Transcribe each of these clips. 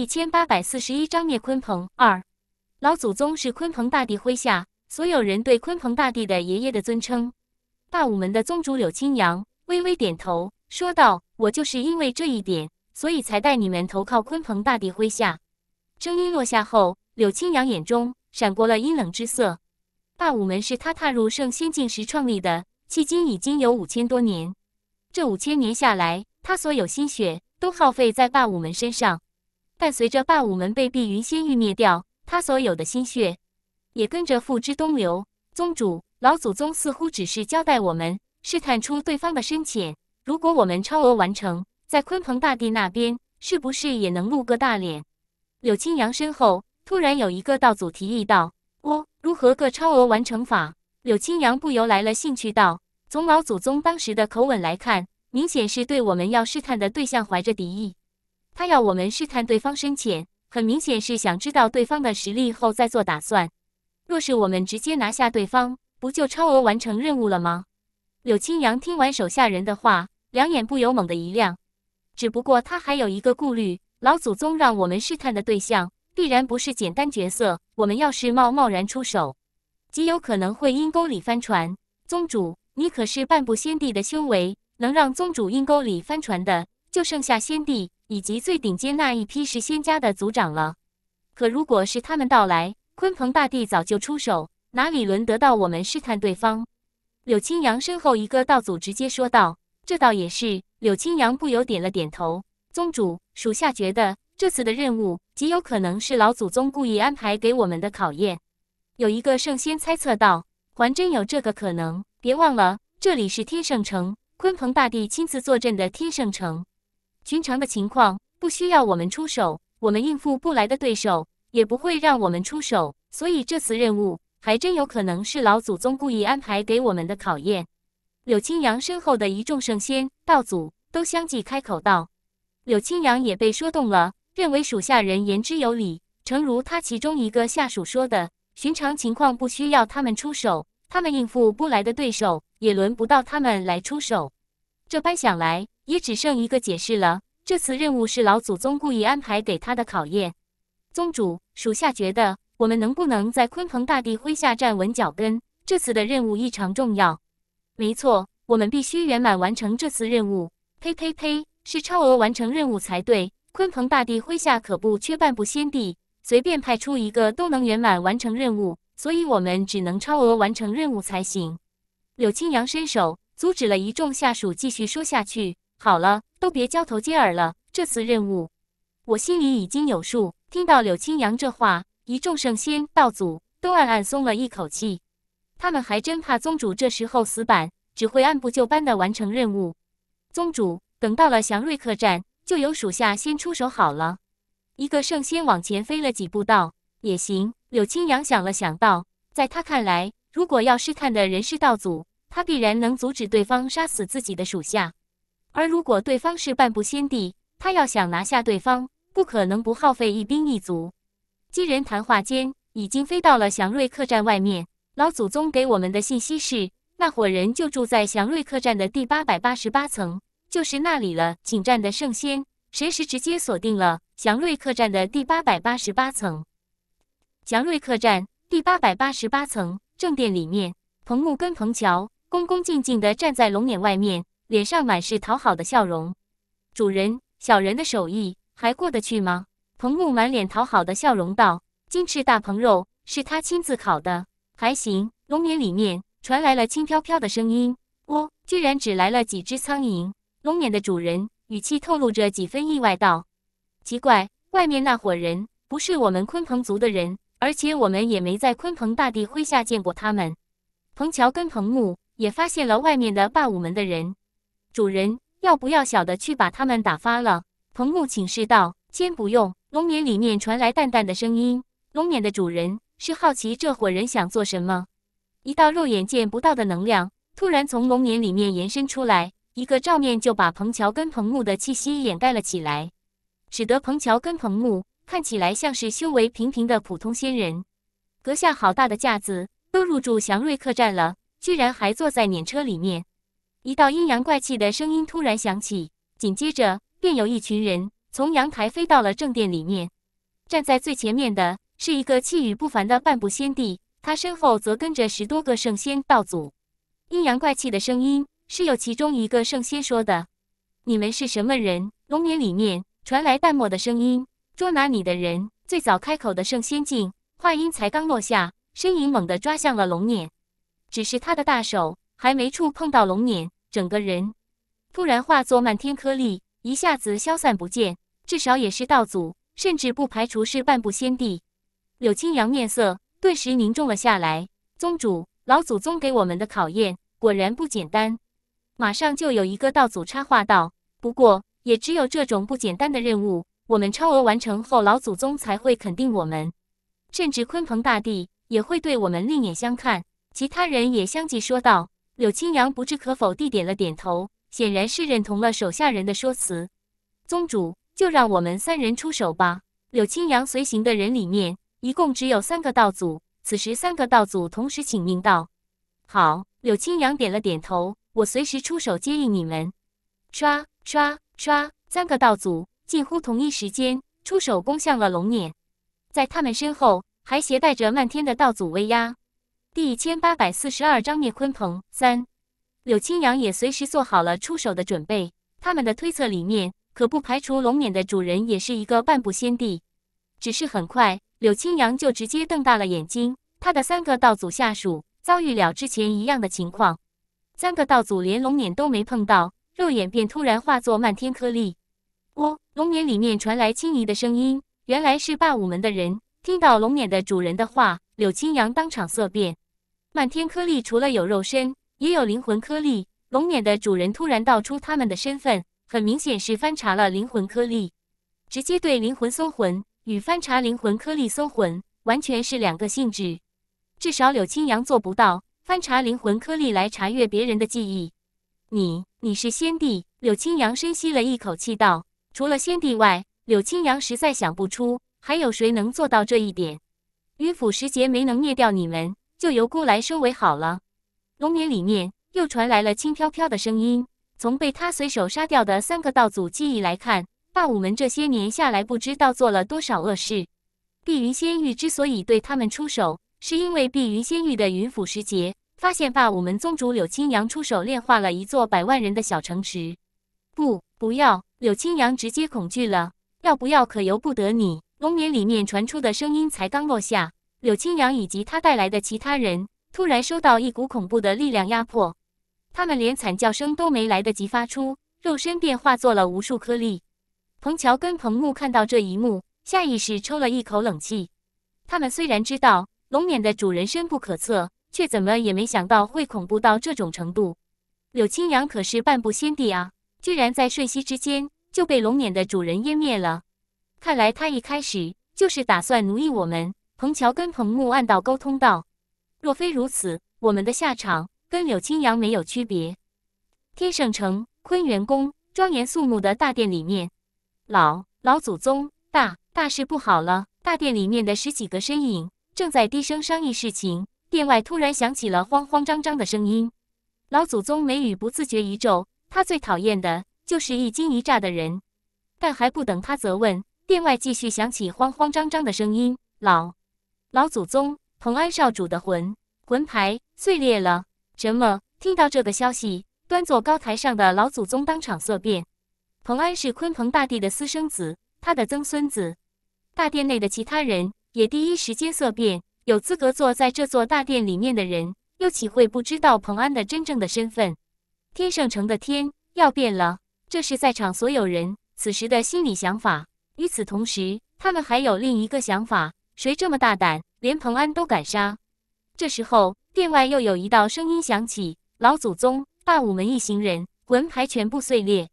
一千八百四十一章灭鲲鹏二，老祖宗是鲲鹏大帝麾下所有人对鲲鹏大帝的爷爷的尊称。霸武门的宗主柳青阳微微点头说道：“我就是因为这一点，所以才带你们投靠鲲鹏大帝麾下。”声音落下后，柳青阳眼中闪过了阴冷之色。霸武门是他踏入圣仙境时创立的，迄今已经有五千多年。这五千年下来，他所有心血都耗费在霸武门身上。但随着霸武门被碧云仙域灭掉，他所有的心血也跟着付之东流。宗主，老祖宗似乎只是交代我们试探出对方的深浅。如果我们超额完成，在鲲鹏大帝那边是不是也能露个大脸？柳青阳身后突然有一个道祖提议道：“哦，如何个超额完成法？”柳青阳不由来了兴趣道：“从老祖宗当时的口吻来看，明显是对我们要试探的对象怀着敌意。”他要我们试探对方深浅，很明显是想知道对方的实力后再做打算。若是我们直接拿下对方，不就超额完成任务了吗？柳青阳听完手下人的话，两眼不由猛地一亮。只不过他还有一个顾虑：老祖宗让我们试探的对象，必然不是简单角色。我们要是贸贸然出手，极有可能会阴沟里翻船。宗主，你可是半步先帝的修为，能让宗主阴沟里翻船的，就剩下先帝。以及最顶尖那一批是仙家的族长了，可如果是他们到来，鲲鹏大帝早就出手，哪里轮得到我们试探对方？柳青阳身后一个道祖直接说道：“这倒也是。”柳青阳不由点了点头。宗主，属下觉得这次的任务极有可能是老祖宗故意安排给我们的考验。有一个圣仙猜测道：“还真有这个可能。”别忘了，这里是天圣城，鲲鹏大帝亲自坐镇的天圣城。寻常的情况不需要我们出手，我们应付不来的对手也不会让我们出手，所以这次任务还真有可能是老祖宗故意安排给我们的考验。柳青阳身后的一众圣仙道祖都相继开口道，柳青阳也被说动了，认为属下人言之有理。诚如他其中一个下属说的，寻常情况不需要他们出手，他们应付不来的对手也轮不到他们来出手。这般想来。也只剩一个解释了。这次任务是老祖宗故意安排给他的考验。宗主，属下觉得我们能不能在鲲鹏大帝麾下站稳脚跟？这次的任务异常重要。没错，我们必须圆满完成这次任务。呸呸呸，是超额完成任务才对。鲲鹏大帝麾下可不缺半步仙帝，随便派出一个都能圆满完成任务，所以我们只能超额完成任务才行。柳青阳伸手阻止了一众下属继续说下去。好了，都别交头接耳了。这次任务，我心里已经有数。听到柳青阳这话，一众圣仙道祖都暗暗松了一口气。他们还真怕宗主这时候死板，只会按部就班地完成任务。宗主，等到了祥瑞客栈，就由属下先出手好了。一个圣仙往前飞了几步，道：“也行。”柳青阳想了想，道：“在他看来，如果要试探的人是道祖，他必然能阻止对方杀死自己的属下。”而如果对方是半步仙帝，他要想拿下对方，不可能不耗费一兵一卒。几人谈话间，已经飞到了祥瑞客栈外面。老祖宗给我们的信息是，那伙人就住在祥瑞客栈的第八百八十八层，就是那里了。请战的圣仙，神是直接锁定了祥瑞客栈的第八百八十八层？祥瑞客栈第八百八十八层正殿里面，彭木跟彭乔恭恭敬敬地站在龙眼外面。脸上满是讨好的笑容，主人，小人的手艺还过得去吗？彭木满脸讨好的笑容道：“金翅大鹏肉是他亲自烤的，还行。”龙眼里面传来了轻飘飘的声音：“喔，居然只来了几只苍蝇。”龙眼的主人语气透露着几分意外道：“奇怪，外面那伙人不是我们鲲鹏族的人，而且我们也没在鲲鹏大帝麾下见过他们。”彭乔跟彭木也发现了外面的霸武门的人。主人，要不要小的去把他们打发了？彭木请示道。先不用。龙辇里面传来淡淡的声音。龙辇的主人是好奇这伙人想做什么。一道肉眼见不到的能量突然从龙辇里面延伸出来，一个照面就把彭乔跟彭木的气息掩盖了起来，使得彭乔跟彭木看起来像是修为平平的普通仙人。阁下好大的架子，都入住祥瑞客栈了，居然还坐在辇车里面。一道阴阳怪气的声音突然响起，紧接着便有一群人从阳台飞到了正殿里面。站在最前面的是一个气宇不凡的半步仙帝，他身后则跟着十多个圣仙道祖。阴阳怪气的声音是由其中一个圣仙说的：“你们是什么人？”龙眼里面传来淡漠的声音：“捉拿你的人。”最早开口的圣仙境话音才刚落下，身影猛地抓向了龙撵，只是他的大手。还没触碰到龙眼，整个人突然化作漫天颗粒，一下子消散不见。至少也是道祖，甚至不排除是半步仙帝。柳青阳面色顿时凝重了下来。宗主，老祖宗给我们的考验果然不简单。马上就有一个道祖插话道：“不过也只有这种不简单的任务，我们超额完成后，老祖宗才会肯定我们，甚至鲲鹏大帝也会对我们另眼相看。”其他人也相继说道。柳青阳不置可否地点了点头，显然是认同了手下人的说辞。宗主，就让我们三人出手吧。柳青阳随行的人里面，一共只有三个道祖。此时，三个道祖同时请命道：“好。”柳青阳点了点头：“我随时出手接应你们。”唰唰唰！三个道祖近乎同一时间出手攻向了龙撵，在他们身后还携带着漫天的道祖威压。第一千八百四十二章灭鲲鹏三，柳青阳也随时做好了出手的准备。他们的推测里面可不排除龙辇的主人也是一个半步仙帝。只是很快，柳青阳就直接瞪大了眼睛，他的三个道祖下属遭遇了之前一样的情况，三个道祖连龙辇都没碰到，肉眼便突然化作漫天颗粒。哦，龙辇里面传来轻盈的声音，原来是霸武门的人。听到龙辇的主人的话，柳青阳当场色变。漫天颗粒除了有肉身，也有灵魂颗粒。龙辇的主人突然道出他们的身份，很明显是翻查了灵魂颗粒。直接对灵魂搜魂与翻查灵魂颗粒搜魂完全是两个性质。至少柳青阳做不到翻查灵魂颗粒来查阅别人的记忆。你，你是先帝？柳青阳深吸了一口气道：“除了先帝外，柳青阳实在想不出。”还有谁能做到这一点？云府时节没能灭掉你们，就由孤来收尾好了。龙年里面又传来了轻飘飘的声音。从被他随手杀掉的三个道祖记忆来看，霸武门这些年下来不知道做了多少恶事。碧云仙域之所以对他们出手，是因为碧云仙域的云府时节发现霸武门宗主柳青阳出手炼化了一座百万人的小城池。不不要柳青阳直接恐惧了。要不要可由不得你。龙冕里面传出的声音才刚落下，柳青阳以及他带来的其他人突然收到一股恐怖的力量压迫，他们连惨叫声都没来得及发出，肉身便化作了无数颗粒。彭乔跟彭木看到这一幕，下意识抽了一口冷气。他们虽然知道龙冕的主人深不可测，却怎么也没想到会恐怖到这种程度。柳青阳可是半步仙帝啊，居然在瞬息之间就被龙冕的主人湮灭了。看来他一开始就是打算奴役我们。彭桥跟彭木暗道沟通道：“若非如此，我们的下场跟柳青阳没有区别。”天圣城坤元宫庄严肃穆的大殿里面，老老祖宗大大事不好了！大殿里面的十几个身影正在低声商议事情，殿外突然响起了慌慌张张的声音。老祖宗眉宇不自觉一皱，他最讨厌的就是一惊一乍的人，但还不等他责问。殿外继续响起慌慌张张的声音：“老，老祖宗，蓬安少主的魂魂牌碎裂了！”什么？听到这个消息，端坐高台上的老祖宗当场色变。彭安是鲲鹏大帝的私生子，他的曾孙子。大殿内的其他人也第一时间色变。有资格坐在这座大殿里面的人，又岂会不知道彭安的真正的身份？天圣城的天要变了，这是在场所有人此时的心理想法。与此同时，他们还有另一个想法：谁这么大胆，连彭安都敢杀？这时候，殿外又有一道声音响起：“老祖宗，大武门一行人魂牌全部碎裂，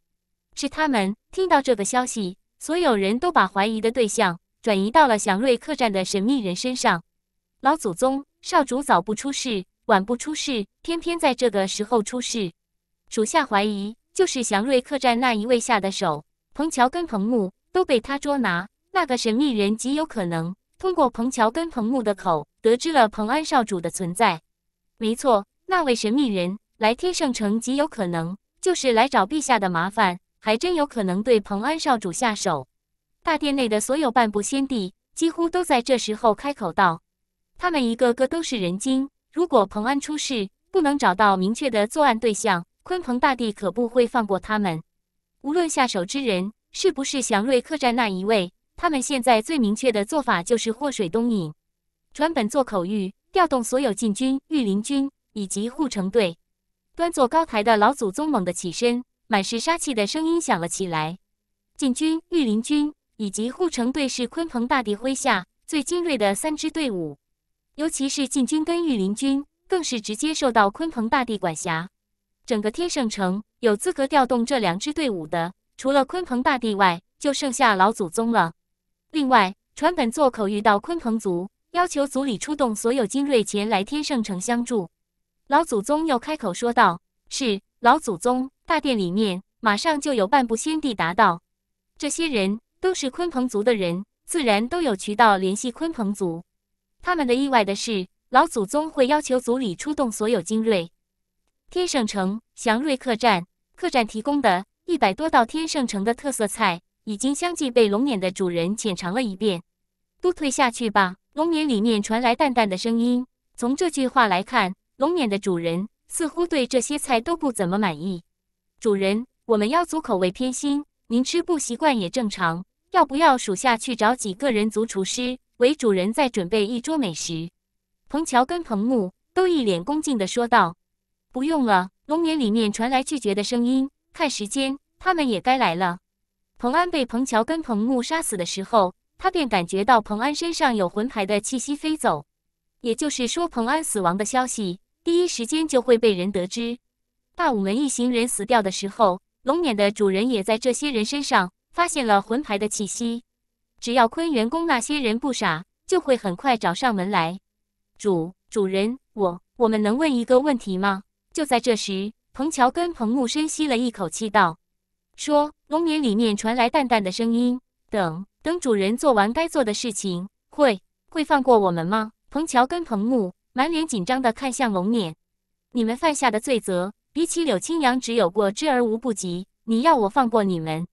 是他们。”听到这个消息，所有人都把怀疑的对象转移到了祥瑞客栈的神秘人身上。老祖宗，少主早不出事，晚不出事，偏偏在这个时候出事，属下怀疑就是祥瑞客栈那一位下的手。彭乔跟彭木。都被他捉拿，那个神秘人极有可能通过彭桥跟彭木的口，得知了彭安少主的存在。没错，那位神秘人来天圣城，极有可能就是来找陛下的麻烦，还真有可能对彭安少主下手。大殿内的所有半步仙帝，几乎都在这时候开口道：“他们一个个都是人精，如果彭安出事，不能找到明确的作案对象，鲲鹏大帝可不会放过他们。无论下手之人。”是不是祥瑞客栈那一位？他们现在最明确的做法就是祸水东引。传本座口谕，调动所有禁军、御林军以及护城队。端坐高台的老祖宗猛地起身，满是杀气的声音响了起来。禁军、御林军以及护城队是鲲鹏大帝麾下最精锐的三支队伍，尤其是禁军跟御林军，更是直接受到鲲鹏大帝管辖。整个天圣城有资格调动这两支队伍的。除了鲲鹏大帝外，就剩下老祖宗了。另外，传本座口谕到鲲鹏族，要求族里出动所有精锐前来天圣城相助。老祖宗又开口说道：“是，老祖宗。”大殿里面马上就有半步仙帝答道：“这些人都是鲲鹏族的人，自然都有渠道联系鲲鹏族。他们的意外的是，老祖宗会要求族里出动所有精锐。”天圣城祥瑞客栈客栈提供的。一百多道天圣城的特色菜已经相继被龙冕的主人浅尝了一遍，都退下去吧。龙冕里面传来淡淡的声音。从这句话来看，龙冕的主人似乎对这些菜都不怎么满意。主人，我们妖族口味偏心，您吃不习惯也正常。要不要属下去找几个人族厨师为主人再准备一桌美食？彭乔跟彭木都一脸恭敬地说道。不用了。龙冕里面传来拒绝的声音。看时间，他们也该来了。彭安被彭桥跟彭木杀死的时候，他便感觉到彭安身上有魂牌的气息飞走，也就是说，彭安死亡的消息第一时间就会被人得知。大武门一行人死掉的时候，龙撵的主人也在这些人身上发现了魂牌的气息。只要坤元宫那些人不傻，就会很快找上门来。主主人，我我们能问一个问题吗？就在这时。彭乔跟彭木深吸了一口气，道：“说。”龙眠里面传来淡淡的声音：“等等，主人做完该做的事情，会会放过我们吗？”彭乔跟彭木满脸紧张地看向龙冕：“你们犯下的罪责，比起柳青阳只有过之而无不及。你要我放过你们？”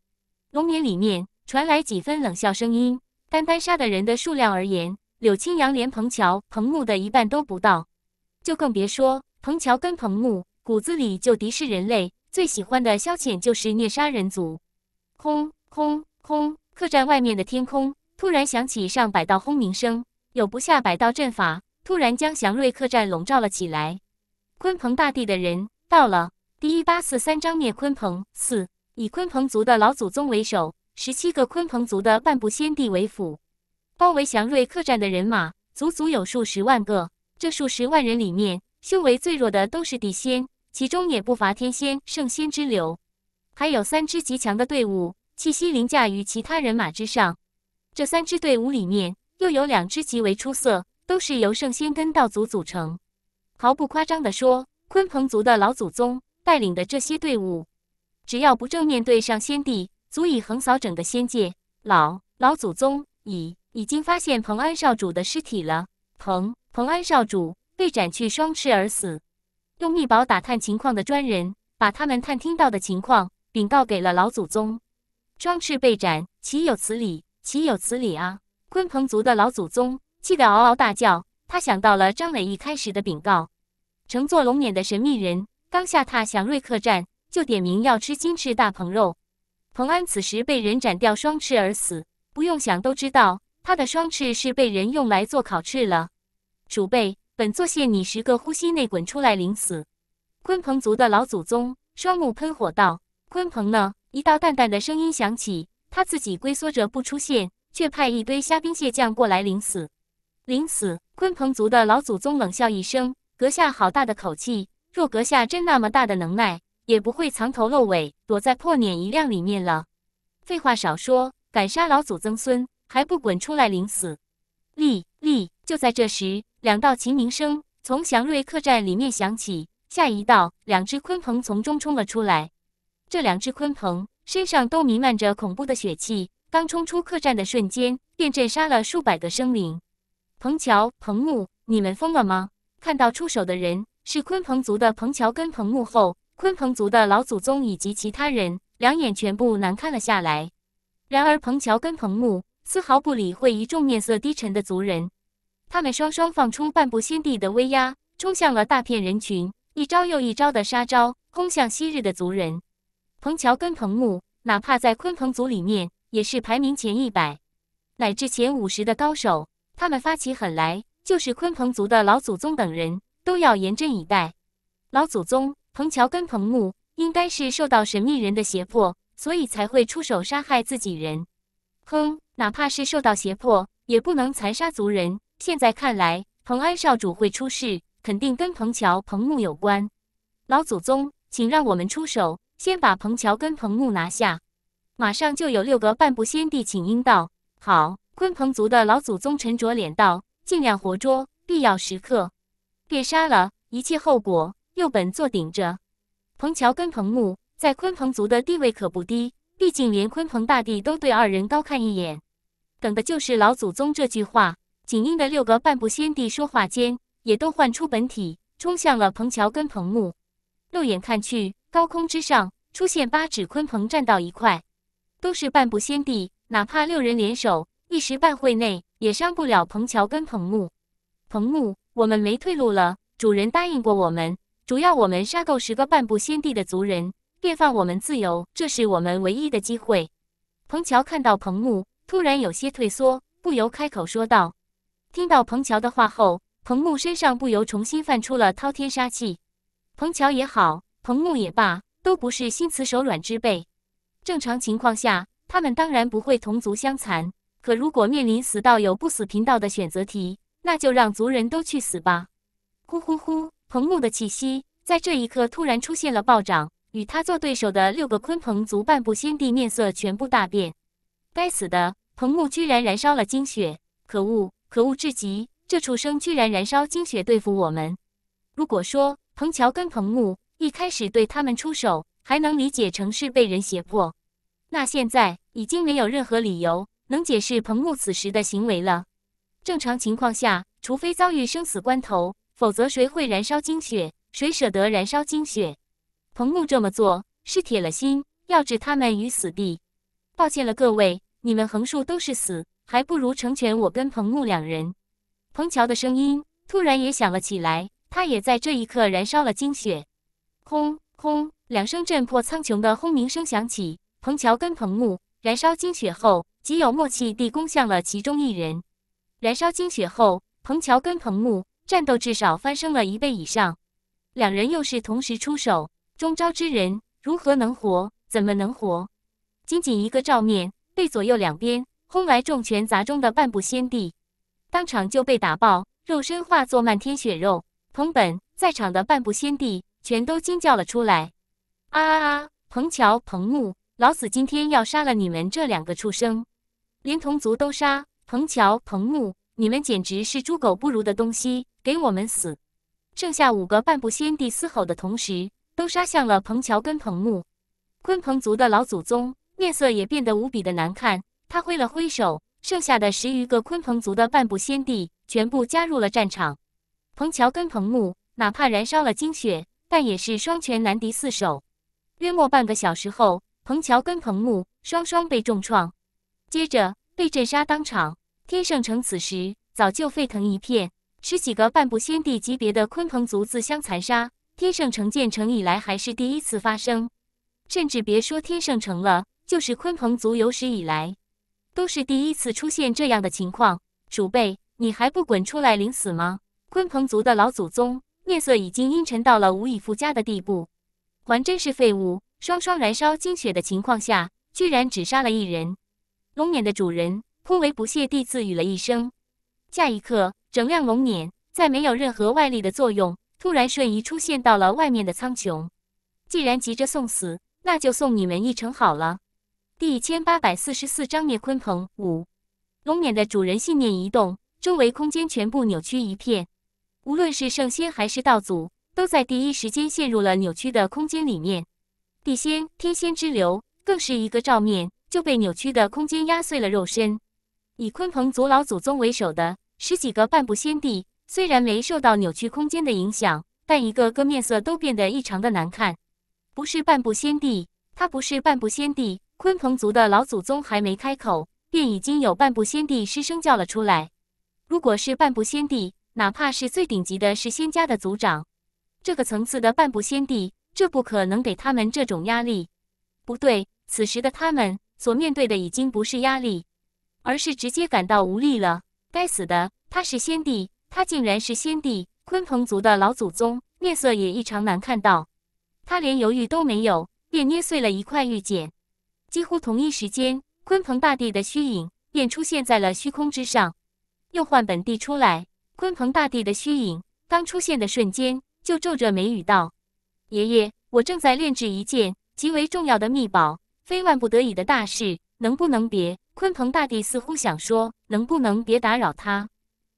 龙眠里面传来几分冷笑声音：“单单杀的人的数量而言，柳青阳连彭乔、彭木的一半都不到，就更别说彭乔跟彭木。”骨子里就敌视人类，最喜欢的消遣就是虐杀人族。空空空！客栈外面的天空突然响起上百道轰鸣声，有不下百道阵法突然将祥瑞客栈笼罩了起来。鲲鹏大帝的人到了。第一八四三章灭鲲鹏四，以鲲鹏族的老祖宗为首，十七个鲲鹏族的半步仙帝为辅，包围祥瑞客栈的人马足足有数十万个。这数十万人里面，修为最弱的都是地仙。其中也不乏天仙、圣仙之流，还有三支极强的队伍，气息凌驾于其他人马之上。这三支队伍里面，又有两支极为出色，都是由圣仙跟道祖组成。毫不夸张地说，鲲鹏族的老祖宗带领的这些队伍，只要不正面对上仙帝，足以横扫整个仙界。老老祖宗已已经发现彭安少主的尸体了。彭彭安少主被斩去双翅而死。用密宝打探情况的专人，把他们探听到的情况禀告给了老祖宗。双翅被斩，岂有此理！岂有此理啊！鲲鹏族的老祖宗气得嗷嗷大叫。他想到了张磊一开始的禀告，乘坐龙辇的神秘人刚下榻祥瑞客栈，就点名要吃金翅大鹏肉。鹏安此时被人斩掉双翅而死，不用想都知道他的双翅是被人用来做烤翅了。鼠备。本座限你十个呼吸内滚出来领死！鲲鹏族的老祖宗双目喷火道：“鲲鹏呢？”一道淡淡的声音响起：“他自己龟缩着不出现，却派一堆虾兵蟹将过来领死。”领死！鲲鹏族的老祖宗冷笑一声：“阁下好大的口气！若阁下真那么大的能耐，也不会藏头露尾，躲在破碾一辆里面了。”废话少说，敢杀老祖曾孙，还不滚出来领死！立立！就在这时。两道禽鸣声从祥瑞客栈里面响起，下一道，两只鲲鹏从中冲了出来。这两只鲲鹏身上都弥漫着恐怖的血气，刚冲出客栈的瞬间，便震杀了数百个生灵。彭乔、彭木，你们疯了吗？看到出手的人是鲲鹏族的彭乔跟彭木后，鲲鹏族的老祖宗以及其他人两眼全部难看了下来。然而，彭乔跟彭木丝毫不理会一众面色低沉的族人。他们双双放出半步先帝的威压，冲向了大片人群，一招又一招的杀招轰向昔日的族人。彭乔跟彭木，哪怕在鲲鹏族里面，也是排名前一百乃至前五十的高手。他们发起狠来，就是鲲鹏族的老祖宗等人都要严阵以待。老祖宗彭乔跟彭木，应该是受到神秘人的胁迫，所以才会出手杀害自己人。哼，哪怕是受到胁迫，也不能残杀族人。现在看来，彭安少主会出事，肯定跟彭桥、彭木有关。老祖宗，请让我们出手，先把彭桥跟彭木拿下。马上就有六个半步先帝请缨道：“好。”鲲鹏族的老祖宗沉着脸道：“尽量活捉，必要时刻别杀了，一切后果由本座顶着。”彭桥跟彭木在鲲鹏族的地位可不低，毕竟连鲲鹏大帝都对二人高看一眼。等的就是老祖宗这句话。仅有的六个半步仙帝说话间，也都唤出本体，冲向了彭乔跟彭木。肉眼看去，高空之上出现八指鲲鹏站到一块，都是半步仙帝，哪怕六人联手，一时半会内也伤不了彭乔跟彭木。彭木，我们没退路了。主人答应过我们，只要我们杀够十个半步仙帝的族人，便放我们自由。这是我们唯一的机会。彭乔看到彭木突然有些退缩，不由开口说道。听到彭乔的话后，彭木身上不由重新泛出了滔天杀气。彭乔也好，彭木也罢，都不是心慈手软之辈。正常情况下，他们当然不会同族相残。可如果面临死道友不死贫道的选择题，那就让族人都去死吧！呼呼呼！彭木的气息在这一刻突然出现了暴涨，与他做对手的六个鲲鹏族半步仙帝面色全部大变。该死的，彭木居然燃烧了精血！可恶！可恶至极！这畜生居然燃烧精血对付我们。如果说彭乔跟彭木一开始对他们出手，还能理解成是被人胁迫，那现在已经没有任何理由能解释彭木此时的行为了。正常情况下，除非遭遇生死关头，否则谁会燃烧精血？谁舍得燃烧精血？彭木这么做是铁了心要置他们于死地。抱歉了各位，你们横竖都是死。还不如成全我跟彭木两人。彭桥的声音突然也响了起来，他也在这一刻燃烧了精血。轰轰！两声震破苍穹的轰鸣声响起，彭乔跟彭木燃烧精血后，极有默契地攻向了其中一人。燃烧精血后，彭桥跟彭木战斗至少翻升了一倍以上。两人又是同时出手，中招之人如何能活？怎么能活？仅仅一个照面，被左右两边。轰来重拳砸中的半步仙帝，当场就被打爆，肉身化作漫天血肉。彭本在场的半步仙帝全都惊叫了出来。啊啊啊！彭乔、彭木，老死今天要杀了你们这两个畜生，连同族都杀！彭乔、彭木，你们简直是猪狗不如的东西，给我们死！剩下五个半步仙帝嘶吼的同时，都杀向了彭乔跟彭木。鲲鹏族的老祖宗面色也变得无比的难看。他挥了挥手，剩下的十余个鲲鹏族的半步仙帝全部加入了战场。彭乔跟彭木哪怕燃烧了精血，但也是双拳难敌四手。约莫半个小时后，彭乔跟彭木双双被重创，接着被震杀当场。天圣城此时早就沸腾一片，十几个半步仙帝级别的鲲鹏族自相残杀，天圣城建成以来还是第一次发生。甚至别说天圣城了，就是鲲鹏族有史以来。都是第一次出现这样的情况，鼠辈，你还不滚出来领死吗？鲲鹏族的老祖宗面色已经阴沉到了无以复加的地步，还真是废物！双双燃烧精血的情况下，居然只杀了一人。龙辇的主人颇为不屑地自语了一声，下一刻，整辆龙辇在没有任何外力的作用，突然瞬移出现到了外面的苍穹。既然急着送死，那就送你们一程好了。第一千八百四十四章灭鲲鹏五，龙冕的主人信念一动，周围空间全部扭曲一片。无论是圣仙还是道祖，都在第一时间陷入了扭曲的空间里面。地仙、天仙之流，更是一个照面就被扭曲的空间压碎了肉身。以鲲鹏族老祖宗为首的十几个半步仙帝，虽然没受到扭曲空间的影响，但一个个面色都变得异常的难看。不是半步仙帝，他不是半步仙帝。鲲鹏族的老祖宗还没开口，便已经有半步仙帝失声叫了出来。如果是半步仙帝，哪怕是最顶级的是仙家的族长，这个层次的半步仙帝，这不可能给他们这种压力。不对，此时的他们所面对的已经不是压力，而是直接感到无力了。该死的，他是仙帝，他竟然是仙帝！鲲鹏族的老祖宗面色也异常难看，到他连犹豫都没有，便捏碎了一块玉简。几乎同一时间，鲲鹏大帝的虚影便出现在了虚空之上。又换本帝出来，鲲鹏大帝的虚影刚出现的瞬间，就皱着眉语道：“爷爷，我正在炼制一件极为重要的秘宝，非万不得已的大事，能不能别？”鲲鹏大帝似乎想说“能不能别打扰他”，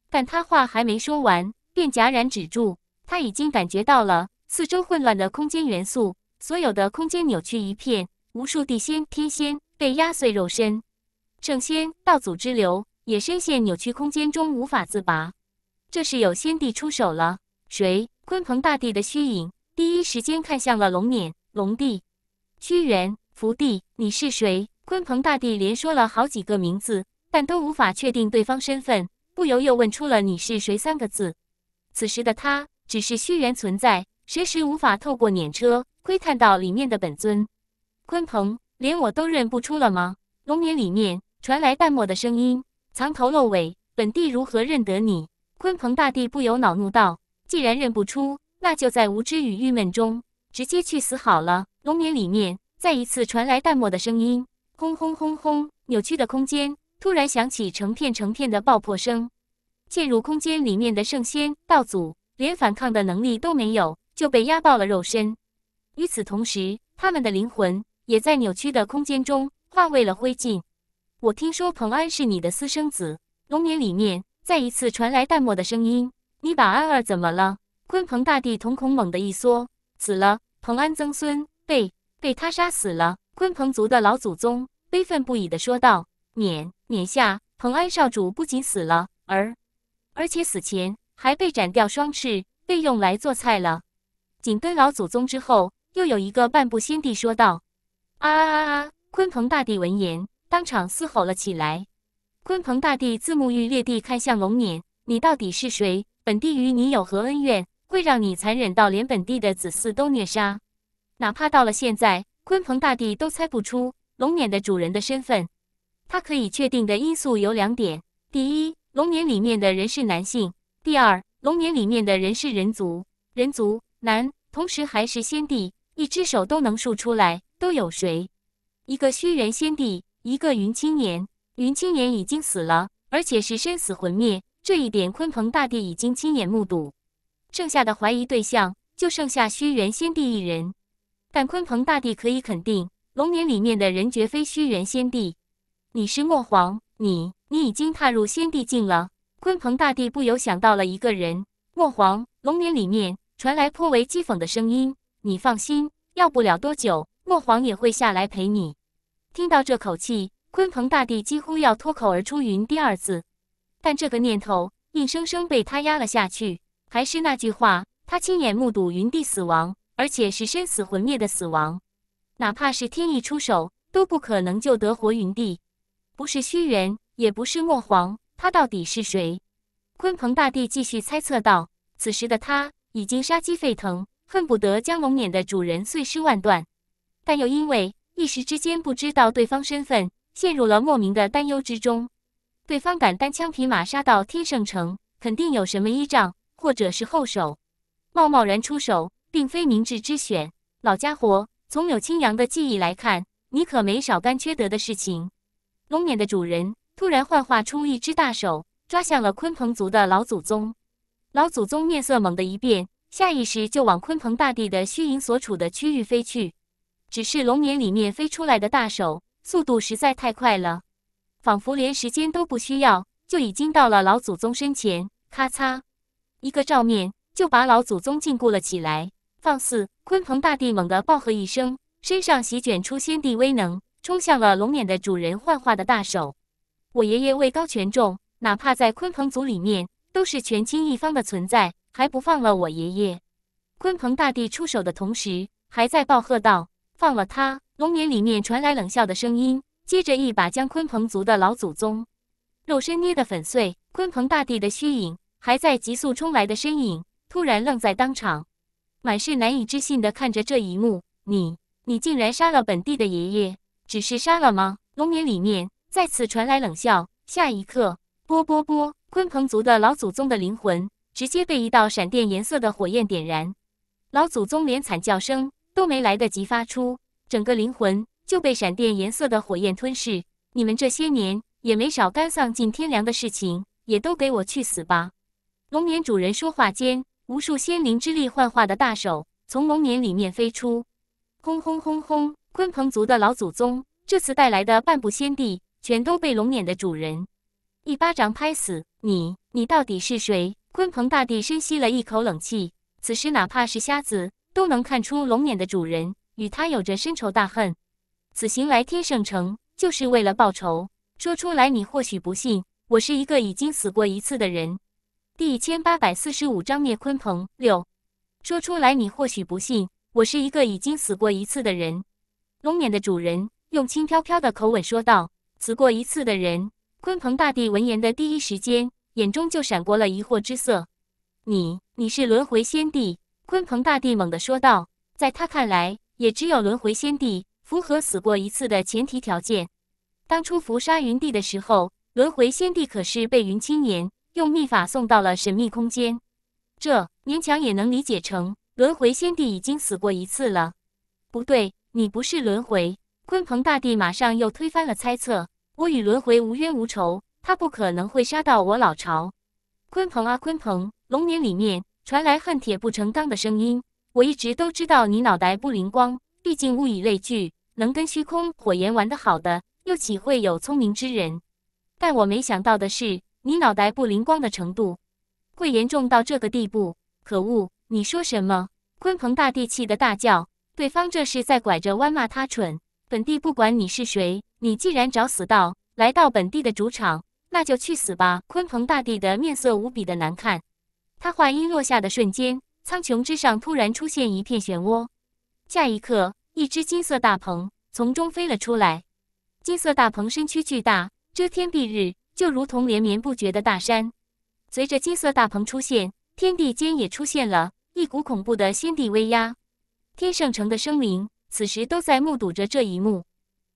但他话还没说完，便戛然止住。他已经感觉到了四周混乱的空间元素，所有的空间扭曲一片。无数地仙、天仙被压碎肉身，圣仙、道祖之流也深陷扭曲空间中无法自拔。这是有仙帝出手了？谁？鲲鹏大帝的虚影第一时间看向了龙冕、龙帝、屈原、伏帝。你是谁？鲲鹏大帝连说了好几个名字，但都无法确定对方身份，不由又问出了“你是谁”三个字。此时的他只是虚元存在，随时无法透过碾车窥探到里面的本尊。鲲鹏，连我都认不出了吗？龙眠里面传来淡漠的声音：“藏头露尾，本帝如何认得你？”鲲鹏大帝不由恼怒道：“既然认不出，那就在无知与郁闷中直接去死好了。”龙眠里面再一次传来淡漠的声音：“轰轰轰轰！”扭曲的空间突然响起成片成片的爆破声，陷入空间里面的圣仙道祖连反抗的能力都没有，就被压爆了肉身。与此同时，他们的灵魂。也在扭曲的空间中化为了灰烬。我听说彭安是你的私生子。龙眠里面再一次传来淡漠的声音：“你把安儿怎么了？”鲲鹏大帝瞳孔猛地一缩：“死了，彭安曾孙被被他杀死了。”鲲鹏族的老祖宗悲愤不已的说道：“免免下，彭安少主不仅死了，而而且死前还被斩掉双翅，被用来做菜了。”紧跟老祖宗之后，又有一个半步仙帝说道。啊啊啊！鲲鹏大帝闻言，当场嘶吼了起来。鲲鹏大帝自沐欲裂地看向龙冕：“你到底是谁？本帝与你有何恩怨，会让你残忍到连本帝的子嗣都虐杀？”哪怕到了现在，鲲鹏大帝都猜不出龙冕的主人的身份。他可以确定的因素有两点：第一，龙年里面的人是男性；第二，龙年里面的人是人族，人族男，同时还是先帝。一只手都能数出来，都有谁？一个虚元先帝，一个云青年。云青年已经死了，而且是生死魂灭，这一点鲲鹏大帝已经亲眼目睹。剩下的怀疑对象就剩下虚元先帝一人。但鲲鹏大帝可以肯定，龙年里面的人绝非虚元先帝。你是莫皇，你你已经踏入先帝境了。鲲鹏大帝不由想到了一个人。莫皇，龙年里面传来颇为讥讽的声音。你放心，要不了多久，墨皇也会下来陪你。听到这口气，鲲鹏大帝几乎要脱口而出“云第二字，但这个念头硬生生被他压了下去。还是那句话，他亲眼目睹云帝死亡，而且是生死魂灭的死亡，哪怕是天意出手，都不可能救得活云帝。不是虚元，也不是墨皇，他到底是谁？鲲鹏大帝继续猜测道。此时的他已经杀机沸腾。恨不得将龙辇的主人碎尸万段，但又因为一时之间不知道对方身份，陷入了莫名的担忧之中。对方敢单枪匹马杀到天圣城，肯定有什么依仗或者是后手，贸贸然出手并非明智之选。老家伙，从柳青阳的记忆来看，你可没少干缺德的事情。龙辇的主人突然幻化出一只大手，抓向了鲲鹏族的老祖宗。老祖宗面色猛地一变。下意识就往鲲鹏大帝的虚影所处的区域飞去，只是龙眼里面飞出来的大手速度实在太快了，仿佛连时间都不需要，就已经到了老祖宗身前。咔嚓，一个照面就把老祖宗禁锢了起来。放肆！鲲鹏大帝猛地暴喝一声，身上席卷出先帝威能，冲向了龙眼的主人幻化的大手。我爷爷位高权重，哪怕在鲲鹏族里面，都是权倾一方的存在。还不放了我爷爷！鲲鹏大帝出手的同时，还在暴喝道：“放了他！”龙眼里面传来冷笑的声音，接着一把将鲲鹏族的老祖宗肉身捏得粉碎。鲲鹏大帝的虚影还在急速冲来的身影突然愣在当场，满是难以置信的看着这一幕：“你，你竟然杀了本帝的爷爷？只是杀了吗？”龙眼里面再次传来冷笑。下一刻，啵啵啵，鲲鹏族的老祖宗的灵魂。直接被一道闪电颜色的火焰点燃，老祖宗连惨叫声都没来得及发出，整个灵魂就被闪电颜色的火焰吞噬。你们这些年也没少干丧尽天良的事情，也都给我去死吧！龙年主人说话间，无数仙灵之力幻化的大手从龙年里面飞出，轰轰轰轰！鲲鹏族的老祖宗这次带来的半步仙帝，全都被龙冕的主人一巴掌拍死。你，你到底是谁？鲲鹏大帝深吸了一口冷气，此时哪怕是瞎子都能看出龙辇的主人与他有着深仇大恨。此行来天圣城就是为了报仇。说出来你或许不信，我是一个已经死过一次的人。第一千八百四十五章灭鲲鹏六。说出来你或许不信，我是一个已经死过一次的人。龙辇的主人用轻飘飘的口吻说道：“死过一次的人。”鲲鹏大帝闻言的第一时间。眼中就闪过了疑惑之色。你，你是轮回先帝？鲲鹏大帝猛地说道。在他看来，也只有轮回先帝符合死过一次的前提条件。当初伏杀云帝的时候，轮回先帝可是被云青岩用秘法送到了神秘空间。这勉强也能理解成轮回先帝已经死过一次了。不对，你不是轮回！鲲鹏大帝马上又推翻了猜测。我与轮回无冤无仇。他不可能会杀到我老巢，鲲鹏啊，鲲鹏！龙年里面传来恨铁不成钢的声音。我一直都知道你脑袋不灵光，毕竟物以类聚，能跟虚空火焰玩得好的，又岂会有聪明之人？但我没想到的是，你脑袋不灵光的程度会严重到这个地步！可恶！你说什么？鲲鹏大帝气得大叫：“对方这是在拐着弯骂他蠢！本地不管你是谁，你既然找死道来到本地的主场。”那就去死吧！鲲鹏大帝的面色无比的难看，他话音落下的瞬间，苍穹之上突然出现一片漩涡，下一刻，一只金色大鹏从中飞了出来。金色大鹏身躯巨大，遮天蔽日，就如同连绵不绝的大山。随着金色大鹏出现，天地间也出现了一股恐怖的仙帝威压。天圣城的生灵此时都在目睹着这一幕，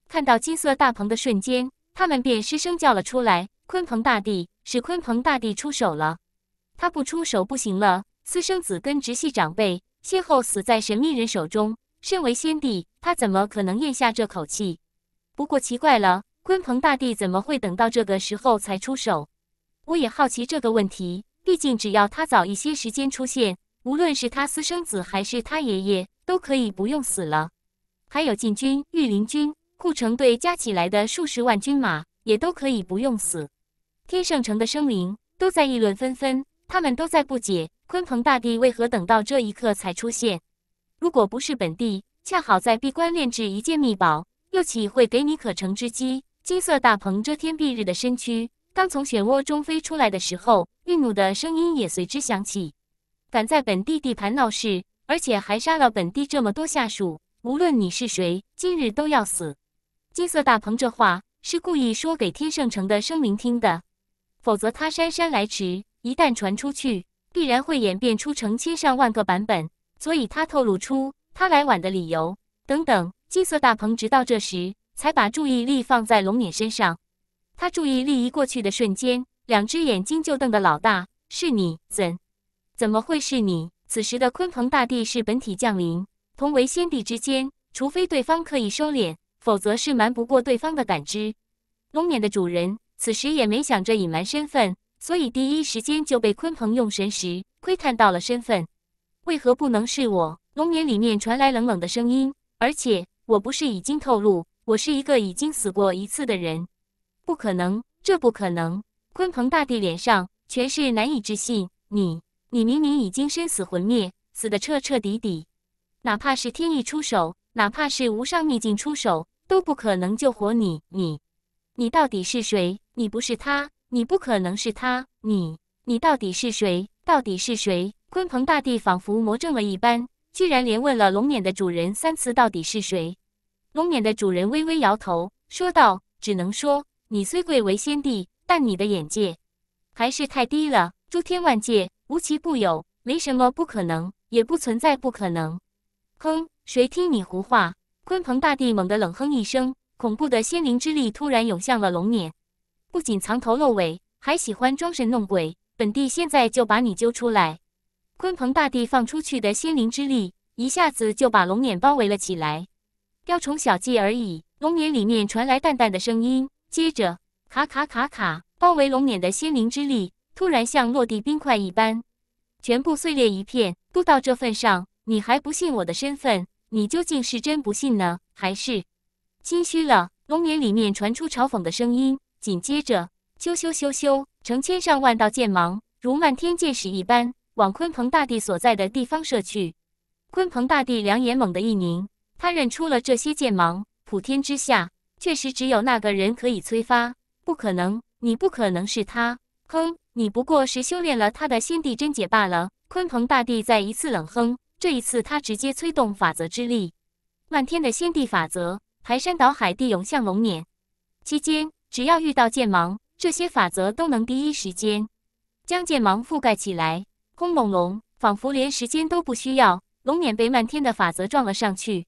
看到金色大鹏的瞬间，他们便失声叫了出来。鲲鹏大帝使鲲鹏大帝出手了，他不出手不行了。私生子跟直系长辈先后死在神秘人手中，身为先帝，他怎么可能咽下这口气？不过奇怪了，鲲鹏大帝怎么会等到这个时候才出手？我也好奇这个问题。毕竟只要他早一些时间出现，无论是他私生子还是他爷爷，都可以不用死了。还有禁军、御林军、护城队加起来的数十万军马，也都可以不用死。天圣城的生灵都在议论纷纷，他们都在不解鲲鹏大帝为何等到这一刻才出现。如果不是本帝恰好在闭关炼制一件秘宝，又岂会给你可乘之机？金色大鹏遮天蔽日的身躯刚从漩涡中飞出来的时候，玉母的声音也随之响起：“敢在本帝地盘闹事，而且还杀了本帝这么多下属，无论你是谁，今日都要死。”金色大鹏这话是故意说给天圣城的生灵听的。否则他姗姗来迟，一旦传出去，必然会演变出成千上万个版本。所以他透露出他来晚的理由。等等，金色大鹏直到这时才把注意力放在龙冕身上。他注意力移过去的瞬间，两只眼睛就瞪得老大。是你怎？怎么会是你？此时的鲲鹏大帝是本体降临，同为仙帝之间，除非对方刻意收敛，否则是瞒不过对方的感知。龙冕的主人。此时也没想着隐瞒身份，所以第一时间就被鲲鹏用神石窥探到了身份。为何不能是我？龙眼里面传来冷冷的声音。而且我不是已经透露，我是一个已经死过一次的人。不可能，这不可能！鲲鹏大帝脸上全是难以置信。你，你明明已经身死魂灭，死得彻彻底底。哪怕是天意出手，哪怕是无上秘境出手，都不可能救活你。你。你到底是谁？你不是他，你不可能是他。你，你到底是谁？到底是谁？鲲鹏大帝仿佛魔怔了一般，居然连问了龙辇的主人三次到底是谁。龙辇的主人微微摇头，说道：“只能说，你虽贵为仙帝，但你的眼界还是太低了。诸天万界，无奇不有，没什么不可能，也不存在不可能。”哼，谁听你胡话！鲲鹏大帝猛地冷哼一声。恐怖的仙灵之力突然涌向了龙辇，不仅藏头露尾，还喜欢装神弄鬼。本帝现在就把你揪出来！鲲鹏大帝放出去的仙灵之力一下子就把龙辇包围了起来，雕虫小技而已。龙辇里面传来淡淡的声音，接着卡卡卡卡，包围龙辇的仙灵之力突然像落地冰块一般，全部碎裂一片。都到这份上，你还不信我的身份？你究竟是真不信呢，还是？心虚了，龙眼里面传出嘲讽的声音。紧接着，咻咻咻咻，成千上万道剑芒如漫天箭矢一般往鲲鹏大帝所在的地方射去。鲲鹏大帝两眼猛地一凝，他认出了这些剑芒。普天之下确实只有那个人可以催发，不可能，你不可能是他。哼，你不过是修炼了他的先帝真解罢了。鲲鹏大帝再一次冷哼，这一次他直接催动法则之力，漫天的先帝法则。排山倒海地涌向龙辇。期间只要遇到剑芒，这些法则都能第一时间将剑芒覆盖起来。轰隆隆，仿佛连时间都不需要，龙辇被漫天的法则撞了上去，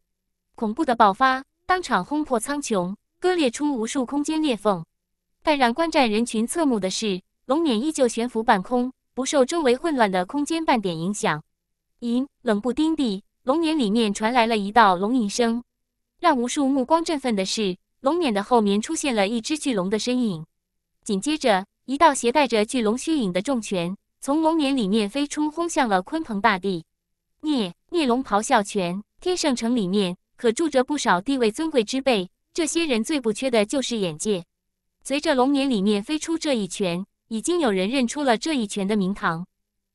恐怖的爆发当场轰破苍穹，割裂出无数空间裂缝。但让观战人群侧目的是，龙辇依旧悬浮半空，不受周围混乱的空间半点影响。咦，冷不丁地，龙辇里面传来了一道龙吟声。让无数目光振奋的是，龙辇的后面出现了一只巨龙的身影。紧接着，一道携带着巨龙虚影的重拳从龙辇里面飞出，轰向了鲲鹏大帝。聂聂龙咆哮拳！天圣城里面可住着不少地位尊贵之辈，这些人最不缺的就是眼界。随着龙辇里面飞出这一拳，已经有人认出了这一拳的名堂。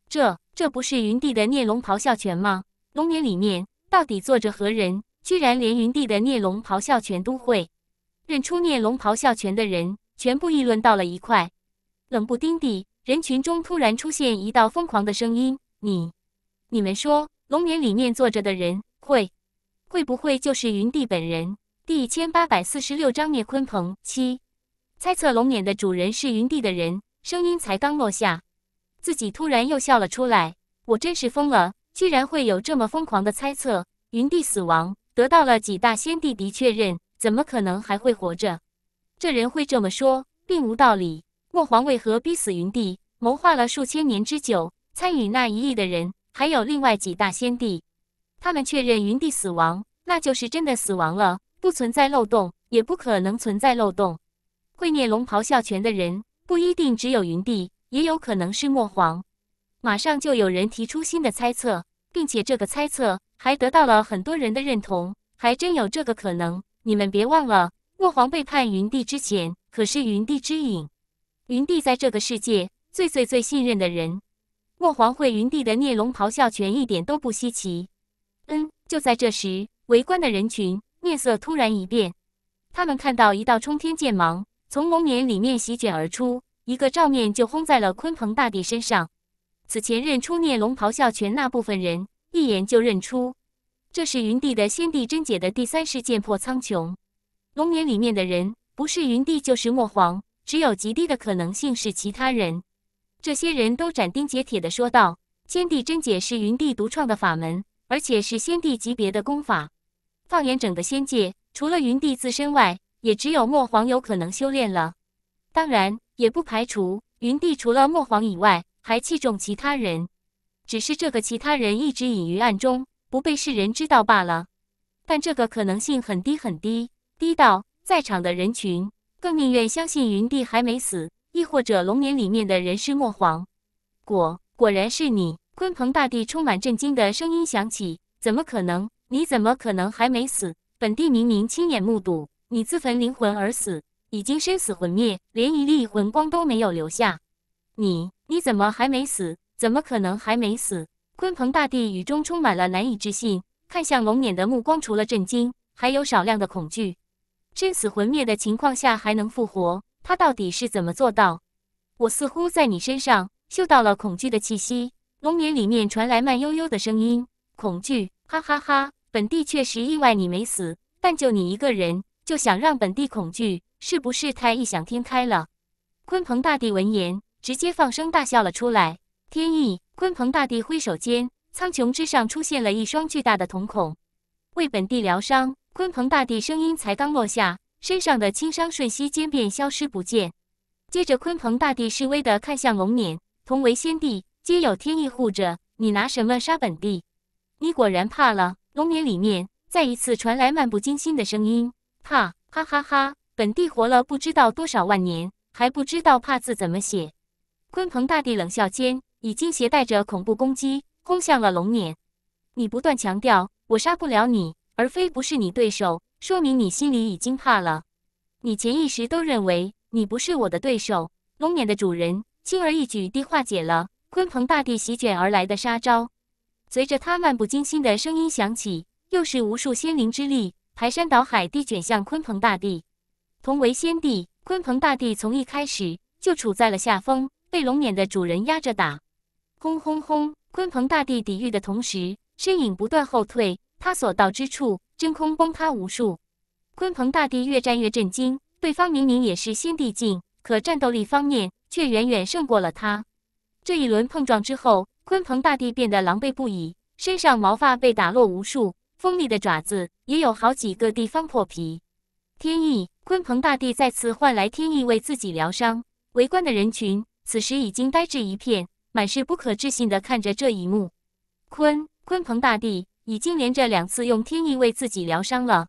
这这不是云帝的聂龙咆哮拳吗？龙辇里面到底坐着何人？居然连云帝的孽龙咆哮拳都会，认出孽龙咆哮拳的人全部议论到了一块，冷不丁地人群中突然出现一道疯狂的声音：“你，你们说龙年里面坐着的人会会不会就是云帝本人？”第一千八百四十六章聂鲲鹏七猜测龙年的主人是云帝的人，声音才刚落下，自己突然又笑了出来：“我真是疯了，居然会有这么疯狂的猜测。”云帝死亡。得到了几大先帝的确认，怎么可能还会活着？这人会这么说，并无道理。莫皇为何逼死云帝？谋划了数千年之久，参与那一役的人，还有另外几大先帝，他们确认云帝死亡，那就是真的死亡了，不存在漏洞，也不可能存在漏洞。会念龙咆哮拳的人，不一定只有云帝，也有可能是莫皇。马上就有人提出新的猜测，并且这个猜测。还得到了很多人的认同，还真有这个可能。你们别忘了，墨皇背叛云帝之前可是云帝之影，云帝在这个世界最最最信任的人，墨皇会云帝的孽龙咆哮拳一点都不稀奇。嗯，就在这时，围观的人群面色突然一变，他们看到一道冲天剑芒从龙眼里面席卷而出，一个照面就轰在了鲲鹏大帝身上。此前认出孽龙咆哮拳那部分人。一眼就认出，这是云帝的先帝真解的第三式剑破苍穹。龙渊里面的人不是云帝就是墨皇，只有极低的可能性是其他人。这些人都斩钉截铁的说道：“先帝真解是云帝独创的法门，而且是先帝级别的功法。放眼整个仙界，除了云帝自身外，也只有墨皇有可能修炼了。当然，也不排除云帝除了墨皇以外，还器重其他人。”只是这个其他人一直隐于暗中，不被世人知道罢了。但这个可能性很低很低，低到在场的人群更宁愿相信云帝还没死，亦或者龙年里面的人是墨皇。果果然是你！鲲鹏大帝充满震惊的声音响起：“怎么可能？你怎么可能还没死？本帝明明亲眼目睹你自焚灵魂而死，已经身死魂灭，连一粒魂光都没有留下。你，你怎么还没死？”怎么可能还没死？鲲鹏大帝语中充满了难以置信，看向龙辇的目光除了震惊，还有少量的恐惧。生死魂灭的情况下还能复活，他到底是怎么做到？我似乎在你身上嗅到了恐惧的气息。龙辇里面传来慢悠悠的声音：“恐惧，哈哈哈！本地确实意外你没死，但就你一个人就想让本地恐惧，是不是太异想天开了？”鲲鹏大帝闻言，直接放声大笑了出来。天意，鲲鹏大帝挥手间，苍穹之上出现了一双巨大的瞳孔。为本帝疗伤，鲲鹏大帝声音才刚落下，身上的轻伤瞬息间便消失不见。接着，鲲鹏大帝示威的看向龙辇，同为仙帝，皆有天意护着，你拿什么杀本帝？你果然怕了。龙辇里面再一次传来漫不经心的声音：怕，哈哈哈！本帝活了不知道多少万年，还不知道怕字怎么写。鲲鹏大帝冷笑间。已经携带着恐怖攻击轰向了龙辇。你不断强调我杀不了你，而非不是你对手，说明你心里已经怕了。你潜意识都认为你不是我的对手，龙辇的主人轻而易举地化解了鲲鹏大帝席卷而来的杀招。随着他漫不经心的声音响起，又是无数仙灵之力排山倒海地卷向鲲鹏大帝。同为仙帝，鲲鹏大帝从一开始就处在了下风，被龙辇的主人压着打。轰轰轰！鲲鹏大帝抵御的同时，身影不断后退。他所到之处，真空崩塌无数。鲲鹏大帝越战越震惊，对方明明也是先帝境，可战斗力方面却远远胜过了他。这一轮碰撞之后，鲲鹏大帝变得狼狈不已，身上毛发被打落无数，锋利的爪子也有好几个地方破皮。天意，鲲鹏大帝再次唤来天意为自己疗伤。围观的人群此时已经呆滞一片。满是不可置信地看着这一幕，鲲鲲鹏大帝已经连着两次用天意为自己疗伤了。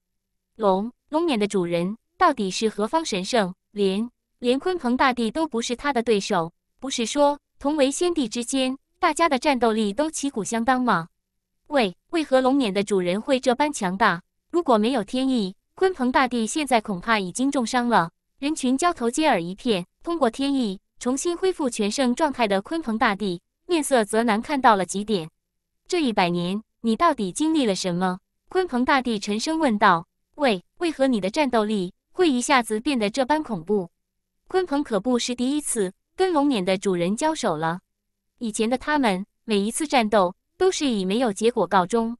龙龙冕的主人到底是何方神圣？连连鲲鹏大帝都不是他的对手，不是说同为仙帝之间，大家的战斗力都旗鼓相当吗？为为何龙冕的主人会这般强大？如果没有天意，鲲鹏大帝现在恐怕已经重伤了。人群交头接耳一片，通过天意。重新恢复全盛状态的鲲鹏大帝面色则难看到了极点。这一百年，你到底经历了什么？鲲鹏大帝沉声问道：“为为何你的战斗力会一下子变得这般恐怖？”鲲鹏可不是第一次跟龙冕的主人交手了。以前的他们每一次战斗都是以没有结果告终，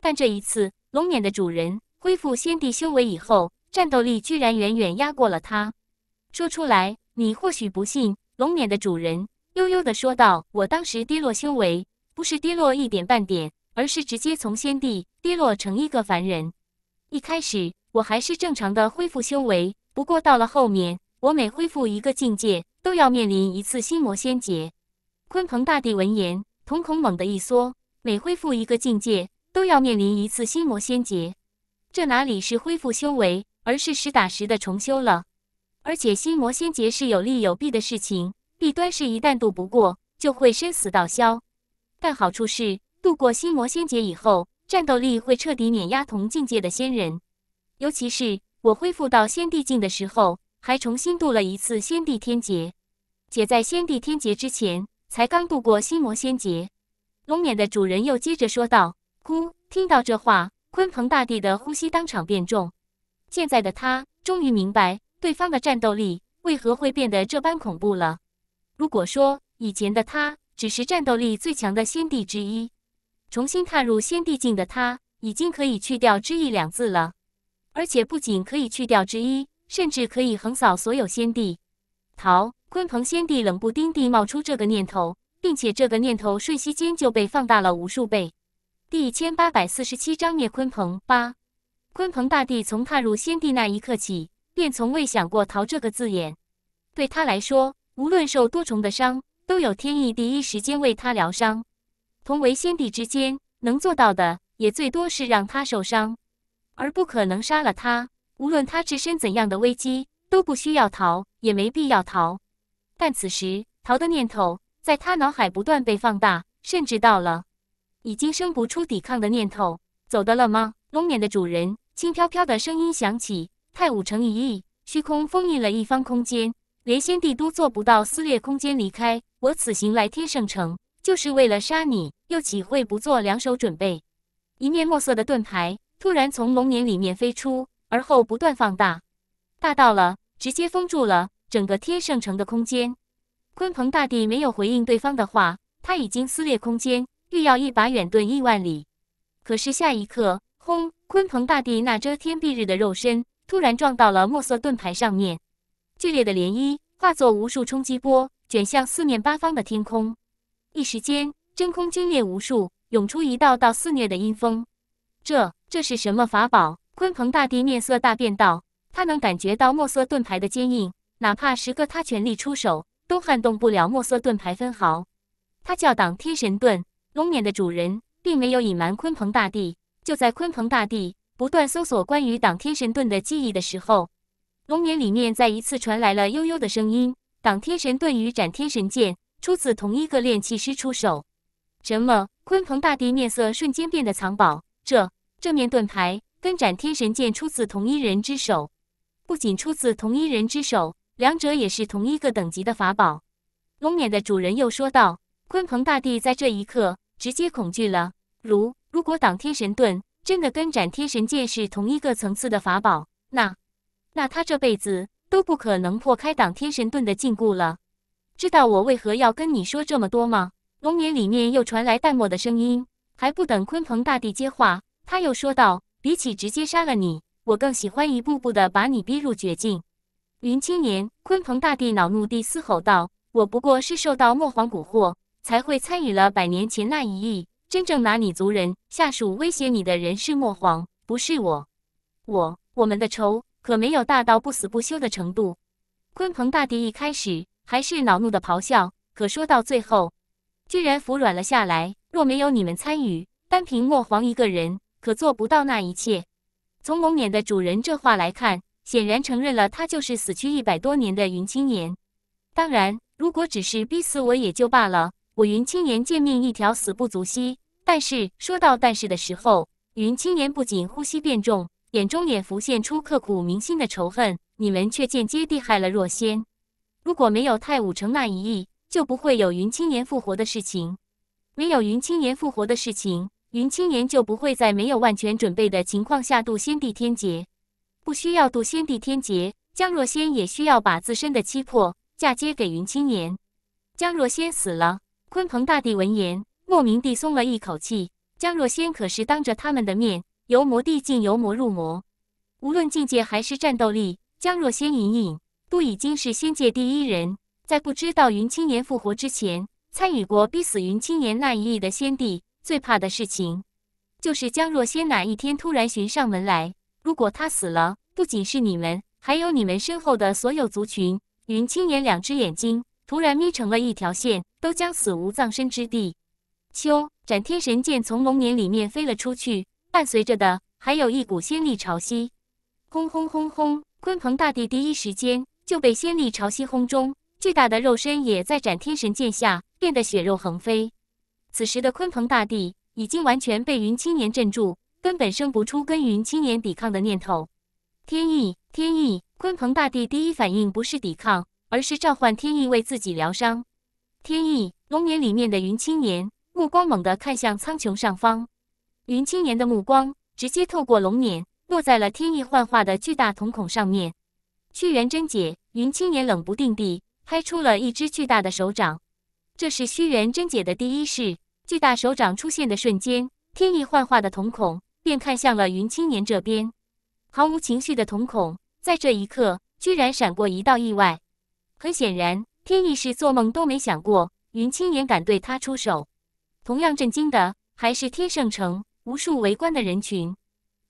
但这一次，龙冕的主人恢复先帝修为以后，战斗力居然远远压过了他。说出来。你或许不信，龙辇的主人悠悠地说道：“我当时跌落修为，不是跌落一点半点，而是直接从仙帝跌落成一个凡人。一开始我还是正常的恢复修为，不过到了后面，我每恢复一个境界，都要面临一次心魔仙劫。”鲲鹏大帝闻言，瞳孔猛地一缩：“每恢复一个境界，都要面临一次心魔仙劫，这哪里是恢复修为，而是实打实的重修了。”而且心魔仙劫是有利有弊的事情，弊端是一旦渡不过，就会生死道消；但好处是渡过心魔仙劫以后，战斗力会彻底碾压同境界的仙人。尤其是我恢复到先帝境的时候，还重新渡了一次先帝天劫，且在先帝天劫之前才刚渡过心魔仙劫。龙冕的主人又接着说道：“孤听到这话，鲲鹏大帝的呼吸当场变重。现在的他终于明白。”对方的战斗力为何会变得这般恐怖了？如果说以前的他只是战斗力最强的先帝之一，重新踏入先帝境的他已经可以去掉之一两字了，而且不仅可以去掉之一，甚至可以横扫所有先帝。逃！鲲鹏先帝冷不丁地冒出这个念头，并且这个念头瞬息间就被放大了无数倍。第千八百四十七章灭鲲鹏八。鲲鹏大帝从踏入先帝那一刻起。便从未想过逃这个字眼，对他来说，无论受多重的伤，都有天意第一时间为他疗伤。同为先帝之间，能做到的也最多是让他受伤，而不可能杀了他。无论他置身怎样的危机，都不需要逃，也没必要逃。但此时逃的念头在他脑海不断被放大，甚至到了已经生不出抵抗的念头。走的了吗？龙辇的主人轻飘飘的声音响起。太武城一役，虚空封印了一方空间，连先帝都做不到撕裂空间离开。我此行来天圣城，就是为了杀你，又岂会不做两手准备？一面墨色的盾牌突然从龙眼里面飞出，而后不断放大，大到了直接封住了整个天圣城的空间。鲲鹏大帝没有回应对方的话，他已经撕裂空间，欲要一把远遁亿万里。可是下一刻，轰！鲲鹏大帝那遮天蔽日的肉身。突然撞到了墨色盾牌上面，剧烈的涟漪化作无数冲击波，卷向四面八方的天空。一时间，真空皲裂无数，涌出一道道肆虐的阴风。这，这是什么法宝？鲲鹏大帝面色大变，道：“他能感觉到墨色盾牌的坚硬，哪怕十个他全力出手，都撼动不了墨色盾牌分毫。他叫‘挡天神盾’，龙冕的主人并没有隐瞒。”鲲鹏大帝就在鲲鹏大帝。不断搜索关于挡天神盾的记忆的时候，龙眠里面再一次传来了悠悠的声音：“挡天神盾与斩天神剑出自同一个炼器师出手。”什么？鲲鹏大帝面色瞬间变得苍白。这这面盾牌跟斩天神剑出自同一人之手，不仅出自同一人之手，两者也是同一个等级的法宝。龙眠的主人又说道：“鲲鹏大帝在这一刻直接恐惧了。如如果挡天神盾。”真的跟斩天神剑是同一个层次的法宝，那，那他这辈子都不可能破开挡天神盾的禁锢了。知道我为何要跟你说这么多吗？龙眼里面又传来淡漠的声音，还不等鲲鹏大帝接话，他又说道：“比起直接杀了你，我更喜欢一步步的把你逼入绝境。”云青年，鲲鹏大帝恼怒地嘶吼道：“我不过是受到墨皇蛊惑，才会参与了百年前那一役。”真正拿你族人下属威胁你的人是莫皇，不是我。我我们的仇可没有大到不死不休的程度。鲲鹏大帝一开始还是恼怒的咆哮，可说到最后，居然服软了下来。若没有你们参与，单凭莫皇一个人，可做不到那一切。从龙冕的主人这话来看，显然承认了他就是死去一百多年的云青岩。当然，如果只是逼死我也就罢了，我云青岩贱命一条，死不足惜。但是说到但是的时候，云青年不仅呼吸变重，眼中也浮现出刻骨铭心的仇恨。你们却间接地害了若仙。如果没有太武城那一役，就不会有云青年复活的事情。没有云青年复活的事情，云青年就不会在没有万全准备的情况下渡先帝天劫。不需要渡先帝天劫，江若仙也需要把自身的七魄嫁接给云青年。江若仙死了。鲲鹏大帝闻言。莫名地松了一口气，江若仙可是当着他们的面由魔帝进由魔入魔，无论境界还是战斗力，江若仙隐隐都已经是仙界第一人。在不知道云青岩复活之前，参与过逼死云青岩那一役的仙帝，最怕的事情就是江若仙哪一天突然寻上门来。如果他死了，不仅是你们，还有你们身后的所有族群。云青岩两只眼睛突然眯成了一条线，都将死无葬身之地。秋斩天神剑从龙眼里面飞了出去，伴随着的还有一股仙力潮汐，轰轰轰轰！鲲鹏大帝第一时间就被仙力潮汐轰中，巨大的肉身也在斩天神剑下变得血肉横飞。此时的鲲鹏大帝已经完全被云青年镇住，根本生不出跟云青年抵抗的念头。天意，天意！鲲鹏大帝第一反应不是抵抗，而是召唤天意为自己疗伤。天意，龙眼里面的云青年。目光猛地看向苍穹上方，云青年的目光直接透过龙眼落在了天意幻化的巨大瞳孔上面。屈原真姐，云青年冷不丁地拍出了一只巨大的手掌。这是屈原真姐的第一式。巨大手掌出现的瞬间，天意幻化的瞳孔便看向了云青年这边。毫无情绪的瞳孔在这一刻居然闪过一道意外。很显然，天意是做梦都没想过云青年敢对他出手。同样震惊的还是天圣城无数围观的人群，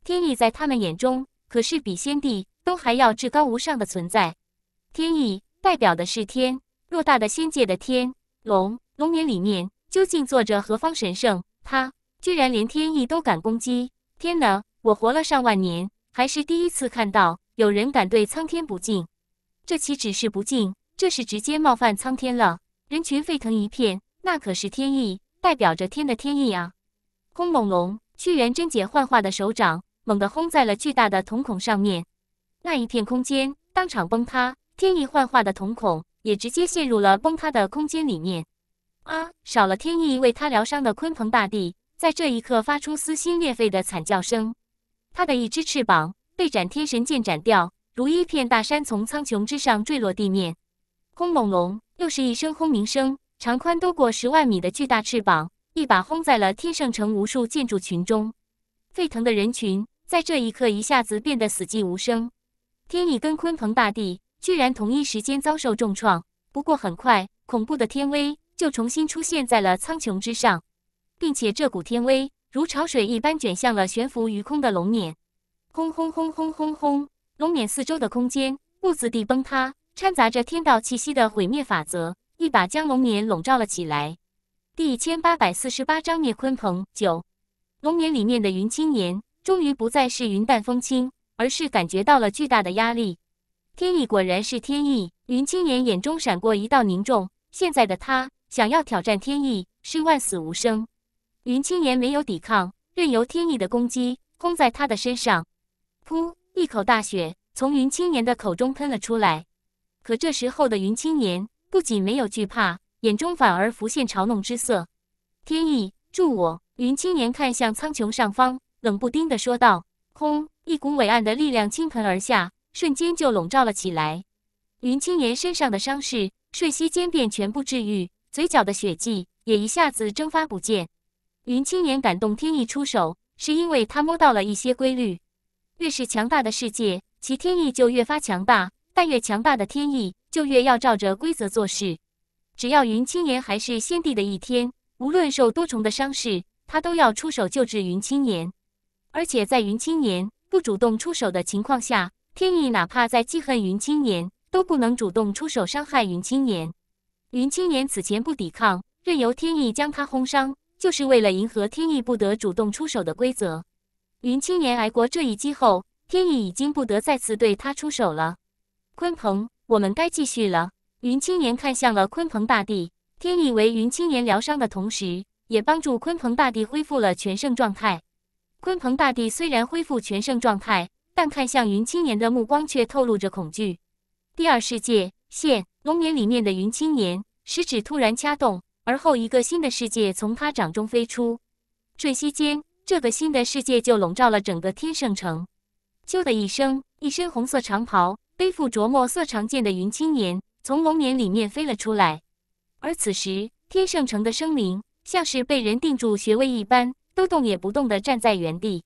天意在他们眼中可是比先帝都还要至高无上的存在。天意代表的是天，偌大的仙界的天龙龙年里面究竟坐着何方神圣？他居然连天意都敢攻击！天呐，我活了上万年，还是第一次看到有人敢对苍天不敬。这岂止是不敬，这是直接冒犯苍天了！人群沸腾一片，那可是天意。代表着天的天意啊！轰隆隆，屈原真解幻化的手掌猛地轰在了巨大的瞳孔上面，那一片空间当场崩塌，天意幻化的瞳孔也直接陷入了崩塌的空间里面。啊！少了天意为他疗伤的鲲鹏大帝，在这一刻发出撕心裂肺的惨叫声，他的一只翅膀被斩天神剑斩掉，如一片大山从苍穹之上坠落地面。轰隆隆，又是一声轰鸣声。长宽都过十万米的巨大翅膀，一把轰在了天圣城无数建筑群中。沸腾的人群在这一刻一下子变得死寂无声。天意跟鲲鹏大帝居然同一时间遭受重创。不过很快，恐怖的天威就重新出现在了苍穹之上，并且这股天威如潮水一般卷向了悬浮于空的龙辇。轰轰轰轰轰轰！龙辇四周的空间兀自地崩塌，掺杂着天道气息的毁灭法则。一把将龙年笼罩了起来。第一千八百四十八章灭鲲鹏九，龙年里面的云青年终于不再是云淡风轻，而是感觉到了巨大的压力。天意果然是天意，云青年眼中闪过一道凝重。现在的他想要挑战天意，是万死无生。云青年没有抵抗，任由天意的攻击轰在他的身上。噗！一口大血从云青年的口中喷了出来。可这时候的云青年。不仅没有惧怕，眼中反而浮现嘲弄之色。天意助我，云青年看向苍穹上方，冷不丁地说道：“轰！”一股伟岸的力量倾盆而下，瞬间就笼罩了起来。云青年身上的伤势瞬息间便全部治愈，嘴角的血迹也一下子蒸发不见。云青年感动天意出手，是因为他摸到了一些规律：越是强大的世界，其天意就越发强大；但越强大的天意。就越要照着规则做事。只要云青岩还是先帝的一天，无论受多重的伤势，他都要出手救治云青岩。而且在云青岩不主动出手的情况下，天意哪怕再记恨云青岩，都不能主动出手伤害云青岩。云青岩此前不抵抗，任由天意将他轰伤，就是为了迎合天意不得主动出手的规则。云青岩挨过这一击后，天意已经不得再次对他出手了。鲲鹏。我们该继续了。云青年看向了鲲鹏大帝，天意为云青年疗伤的同时，也帮助鲲鹏大帝恢复了全盛状态。鲲鹏大帝虽然恢复全盛状态，但看向云青年的目光却透露着恐惧。第二世界现龙年里面的云青年，食指突然掐动，而后一个新的世界从他掌中飞出，瞬息间，这个新的世界就笼罩了整个天圣城。咻的一声，一身红色长袍。恢复着墨色长剑的云青年从龙眼里面飞了出来，而此时天圣城的生灵像是被人定住穴位一般，都动也不动的站在原地。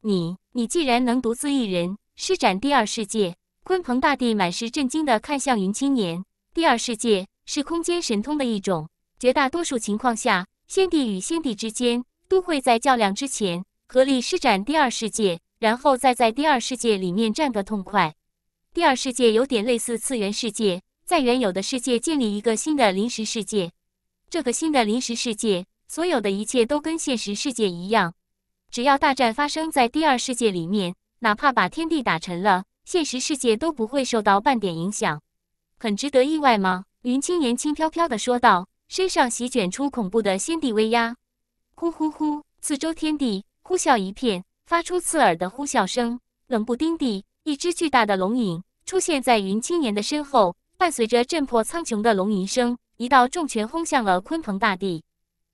你，你既然能独自一人施展第二世界，鲲鹏大帝满是震惊的看向云青年。第二世界是空间神通的一种，绝大多数情况下，先帝与先帝之间都会在较量之前合力施展第二世界，然后再在第二世界里面战个痛快。第二世界有点类似次元世界，在原有的世界建立一个新的临时世界。这个新的临时世界，所有的一切都跟现实世界一样。只要大战发生在第二世界里面，哪怕把天地打沉了，现实世界都不会受到半点影响。很值得意外吗？云青年轻飘飘地说道，身上席卷出恐怖的仙帝威压，呼呼呼！四周天地呼啸一片，发出刺耳的呼啸声。冷不丁地。一只巨大的龙影出现在云青岩的身后，伴随着震破苍穹的龙吟声，一道重拳轰向了鲲鹏大帝。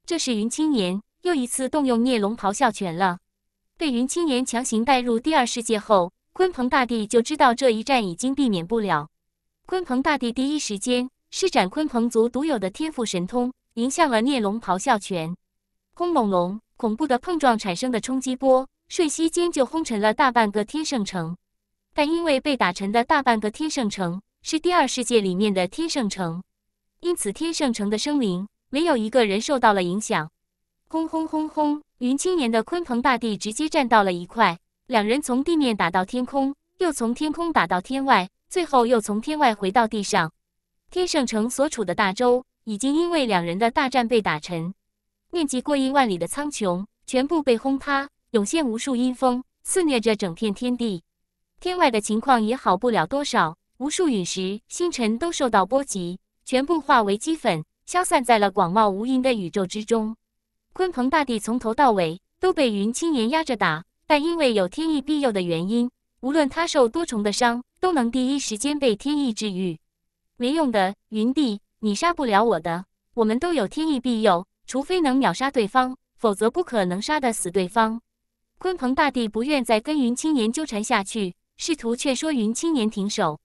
这是云青岩又一次动用孽龙咆哮拳了。被云青岩强行带入第二世界后，鲲鹏大帝就知道这一战已经避免不了。鲲鹏大帝第一时间施展鲲鹏族独有的天赋神通，迎向了孽龙咆哮拳。轰隆隆，恐怖的碰撞产生的冲击波，瞬息间就轰沉了大半个天圣城。但因为被打沉的大半个天圣城是第二世界里面的天圣城，因此天圣城的生灵没有一个人受到了影响。轰轰轰轰！云青岩的鲲鹏大地直接站到了一块，两人从地面打到天空，又从天空打到天外，最后又从天外回到地上。天圣城所处的大洲已经因为两人的大战被打沉，面积过亿万里的苍穹全部被轰塌，涌现无数阴风，肆虐着整片天地。天外的情况也好不了多少，无数陨石、星辰都受到波及，全部化为齑粉，消散在了广袤无垠的宇宙之中。鲲鹏大帝从头到尾都被云青岩压着打，但因为有天意庇佑的原因，无论他受多重的伤，都能第一时间被天意治愈。没用的，云帝，你杀不了我的。我们都有天意庇佑，除非能秒杀对方，否则不可能杀得死对方。鲲鹏大帝不愿再跟云青岩纠缠下去。试图劝说云青年停手，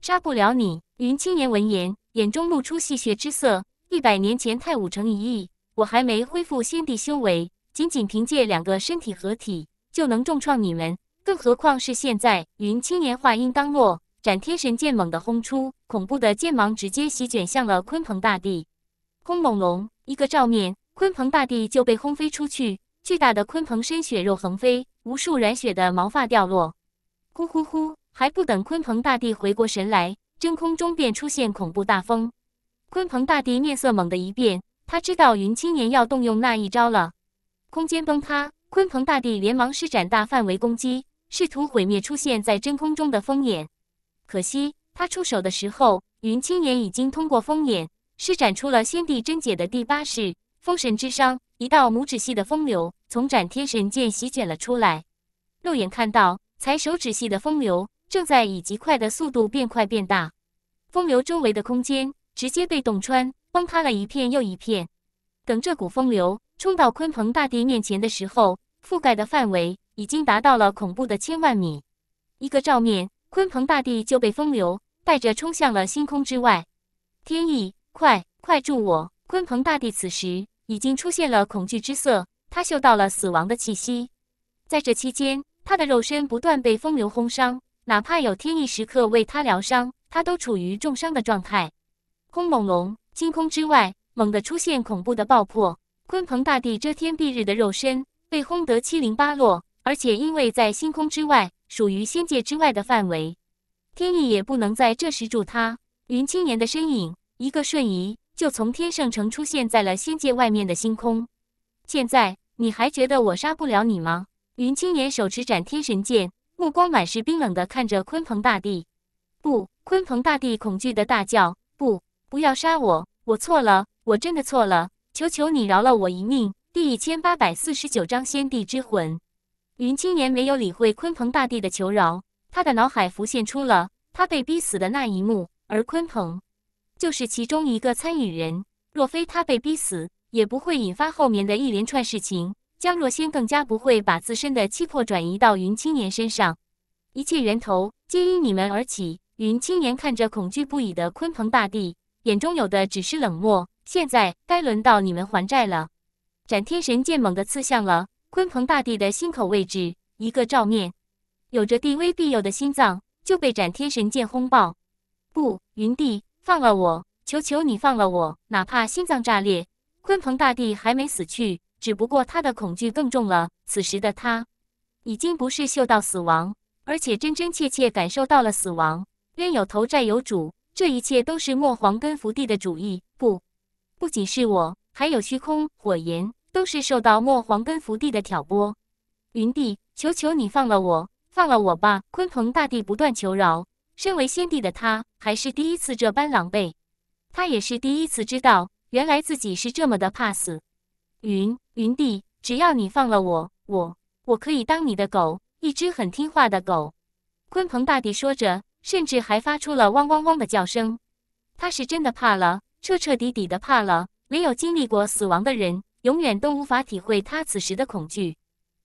杀不了你。云青年闻言，眼中露出戏谑之色。一百年前太武城一役，我还没恢复先帝修为，仅仅凭借两个身体合体就能重创你们，更何况是现在。云青年话音刚落，斩天神剑猛地轰出，恐怖的剑芒直接席卷向了鲲鹏大帝。轰猛龙一个照面，鲲鹏大帝就被轰飞出去，巨大的鲲鹏身血肉横飞，无数染血的毛发掉落。呼呼呼！还不等鲲鹏大帝回过神来，真空中便出现恐怖大风。鲲鹏大帝面色猛地一变，他知道云青年要动用那一招了。空间崩塌，鲲鹏大帝连忙施展大范围攻击，试图毁灭出现在真空中的风眼。可惜他出手的时候，云青年已经通过风眼施展出了先帝真解的第八式——风神之殇。一道拇指细的风流从斩天神剑席卷了出来，肉眼看到。才手指细的风流正在以极快的速度变快变大，风流周围的空间直接被洞穿，崩塌了一片又一片。等这股风流冲到鲲鹏大帝面前的时候，覆盖的范围已经达到了恐怖的千万米。一个照面，鲲鹏大帝就被风流带着冲向了星空之外。天意，快快助我！鲲鹏大帝此时已经出现了恐惧之色，他嗅到了死亡的气息。在这期间。他的肉身不断被风流轰伤，哪怕有天意时刻为他疗伤，他都处于重伤的状态。空蒙龙星空之外，猛地出现恐怖的爆破，鲲鹏大帝遮天蔽日的肉身被轰得七零八落。而且因为在星空之外，属于仙界之外的范围，天意也不能在这时助他。云青年的身影一个瞬移，就从天圣城出现在了仙界外面的星空。现在，你还觉得我杀不了你吗？云青年手持斩天神剑，目光满是冰冷地看着鲲鹏大帝。不，鲲鹏大帝恐惧地大叫：“不，不要杀我！我错了，我真的错了！求求你饶了我一命！”第一千八百四十九章先帝之魂。云青年没有理会鲲鹏大帝的求饶，他的脑海浮现出了他被逼死的那一幕，而鲲鹏就是其中一个参与人。若非他被逼死，也不会引发后面的一连串事情。江若仙更加不会把自身的气魄转移到云青年身上，一切源头皆因你们而起。云青年看着恐惧不已的鲲鹏大帝，眼中有的只是冷漠。现在该轮到你们还债了。斩天神剑猛地刺向了鲲鹏大帝的心口位置，一个照面，有着帝威庇佑的心脏就被斩天神剑轰爆。不，云帝放了我，求求你放了我，哪怕心脏炸裂，鲲鹏大帝还没死去。只不过他的恐惧更重了。此时的他，已经不是嗅到死亡，而且真真切切感受到了死亡。冤有头债有主，这一切都是墨皇跟福地的主意。不，不仅是我，还有虚空火炎，都是受到墨皇跟福地的挑拨。云帝，求求你放了我，放了我吧！鲲鹏大帝不断求饶。身为先帝的他，还是第一次这般狼狈。他也是第一次知道，原来自己是这么的怕死。云云帝，只要你放了我，我我可以当你的狗，一只很听话的狗。鲲鹏大帝说着，甚至还发出了汪汪汪的叫声。他是真的怕了，彻彻底底的怕了。没有经历过死亡的人，永远都无法体会他此时的恐惧。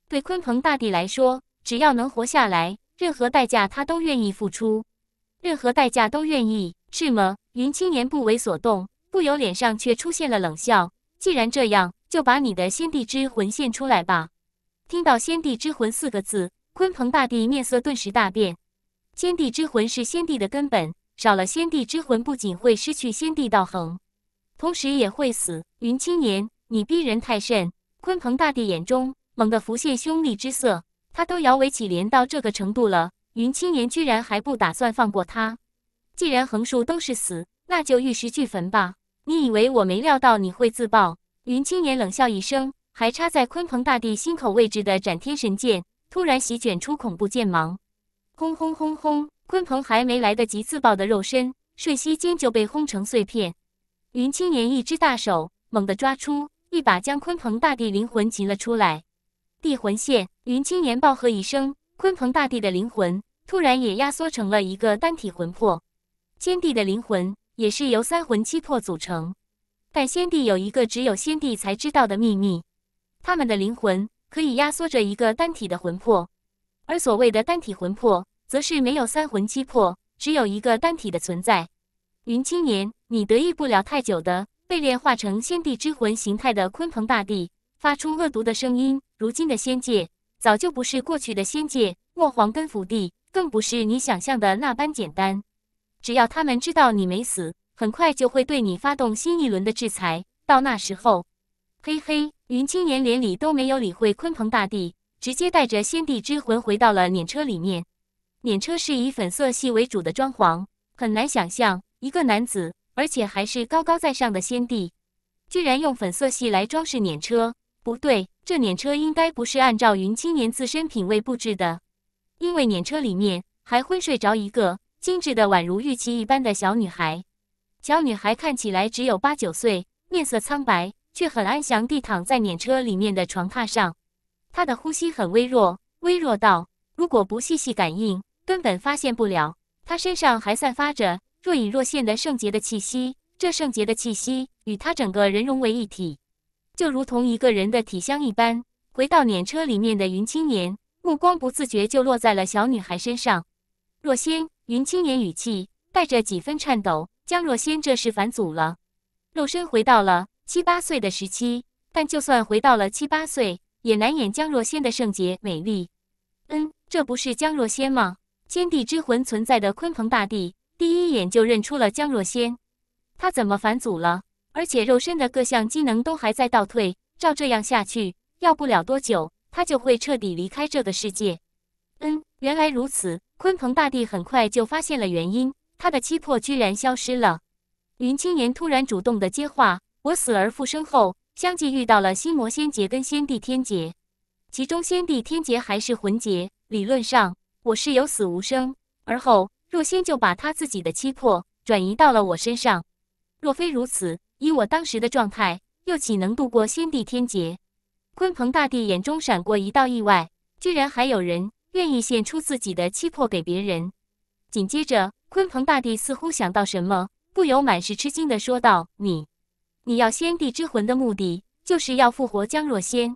对鲲鹏大帝来说，只要能活下来，任何代价他都愿意付出，任何代价都愿意，是吗？云青年不为所动，不由脸上却出现了冷笑。既然这样。就把你的先帝之魂献出来吧！听到“先帝之魂”四个字，鲲鹏大帝面色顿时大变。先帝之魂是先帝的根本，少了先帝之魂，不仅会失去先帝道恒，同时也会死。云青年，你逼人太甚！鲲鹏大帝眼中猛地浮现凶厉之色，他都摇尾乞怜到这个程度了，云青年居然还不打算放过他。既然横竖都是死，那就玉石俱焚吧！你以为我没料到你会自爆？云青年冷笑一声，还插在鲲鹏大帝心口位置的斩天神剑突然席卷出恐怖剑芒，轰轰轰轰！鲲鹏还没来得及自爆的肉身，瞬息间就被轰成碎片。云青年一只大手猛地抓出，一把将鲲鹏大帝灵魂擒了出来。地魂线，云青年暴喝一声，鲲鹏大帝的灵魂突然也压缩成了一个单体魂魄。天地的灵魂也是由三魂七魄组成。但先帝有一个只有先帝才知道的秘密，他们的灵魂可以压缩着一个单体的魂魄，而所谓的单体魂魄，则是没有三魂七魄，只有一个单体的存在。云青年，你得意不了太久的。被炼化成先帝之魂形态的鲲鹏大帝发出恶毒的声音：“如今的仙界早就不是过去的仙界，墨皇跟福地更不是你想象的那般简单。只要他们知道你没死。”很快就会对你发动新一轮的制裁，到那时候，嘿嘿，云青年连理都没有理会鲲鹏大帝，直接带着先帝之魂回到了碾车里面。碾车是以粉色系为主的装潢，很难想象一个男子，而且还是高高在上的先帝，居然用粉色系来装饰碾车。不对，这碾车应该不是按照云青年自身品味布置的，因为碾车里面还昏睡着一个精致的宛如玉器一般的小女孩。小女孩看起来只有八九岁，面色苍白，却很安详地躺在碾车里面的床榻上。她的呼吸很微弱，微弱到如果不细细感应，根本发现不了。她身上还散发着若隐若现的圣洁的气息，这圣洁的气息与她整个人融为一体，就如同一个人的体香一般。回到碾车里面的云青年，目光不自觉就落在了小女孩身上。若仙，云青年语气带着几分颤抖。江若仙这是返祖了，肉身回到了七八岁的时期，但就算回到了七八岁，也难掩江若仙的圣洁美丽。嗯，这不是江若仙吗？天地之魂存在的鲲鹏大帝第一眼就认出了江若仙，他怎么返祖了？而且肉身的各项机能都还在倒退，照这样下去，要不了多久，他就会彻底离开这个世界。嗯，原来如此，鲲鹏大帝很快就发现了原因。他的七魄居然消失了。云青岩突然主动的接话：“我死而复生后，相继遇到了心魔仙劫跟仙帝天劫，其中仙帝天劫还是魂劫。理论上我是有死无生。而后若仙就把他自己的七魄转移到了我身上。若非如此，以我当时的状态，又岂能度过仙帝天劫？”鲲鹏大帝眼中闪过一道意外，居然还有人愿意献出自己的七魄给别人。紧接着。鲲鹏大帝似乎想到什么，不由满是吃惊的说道：“你，你要先帝之魂的目的，就是要复活江若仙。”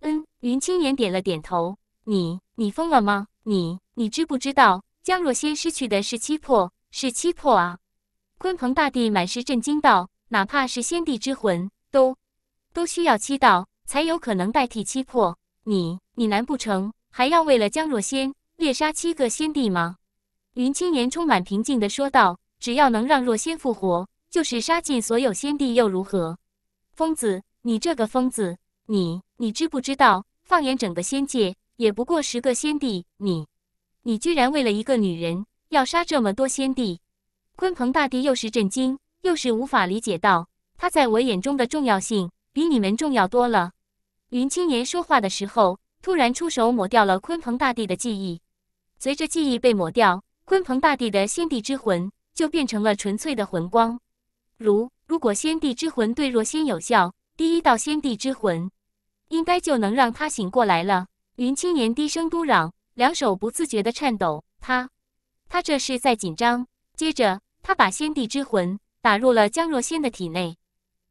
嗯，云青言点了点头。“你，你疯了吗？你，你知不知道，江若仙失去的是七魄，是七魄啊！”鲲鹏大帝满是震惊道：“哪怕是先帝之魂，都都需要七道，才有可能代替七魄。你，你难不成还要为了江若仙猎杀七个先帝吗？”云青年充满平静地说道：“只要能让若仙复活，就是杀尽所有仙帝又如何？疯子，你这个疯子，你你知不知道？放眼整个仙界，也不过十个仙帝。你你居然为了一个女人要杀这么多仙帝！”鲲鹏大帝又是震惊，又是无法理解，到他在我眼中的重要性比你们重要多了。云青年说话的时候，突然出手抹掉了鲲鹏大帝的记忆。随着记忆被抹掉。鲲鹏大帝的先帝之魂就变成了纯粹的魂光。如如果先帝之魂对若仙有效，第一道先帝之魂应该就能让他醒过来了。云青年低声嘟嚷，两手不自觉的颤抖。他他这是在紧张。接着，他把先帝之魂打入了江若仙的体内。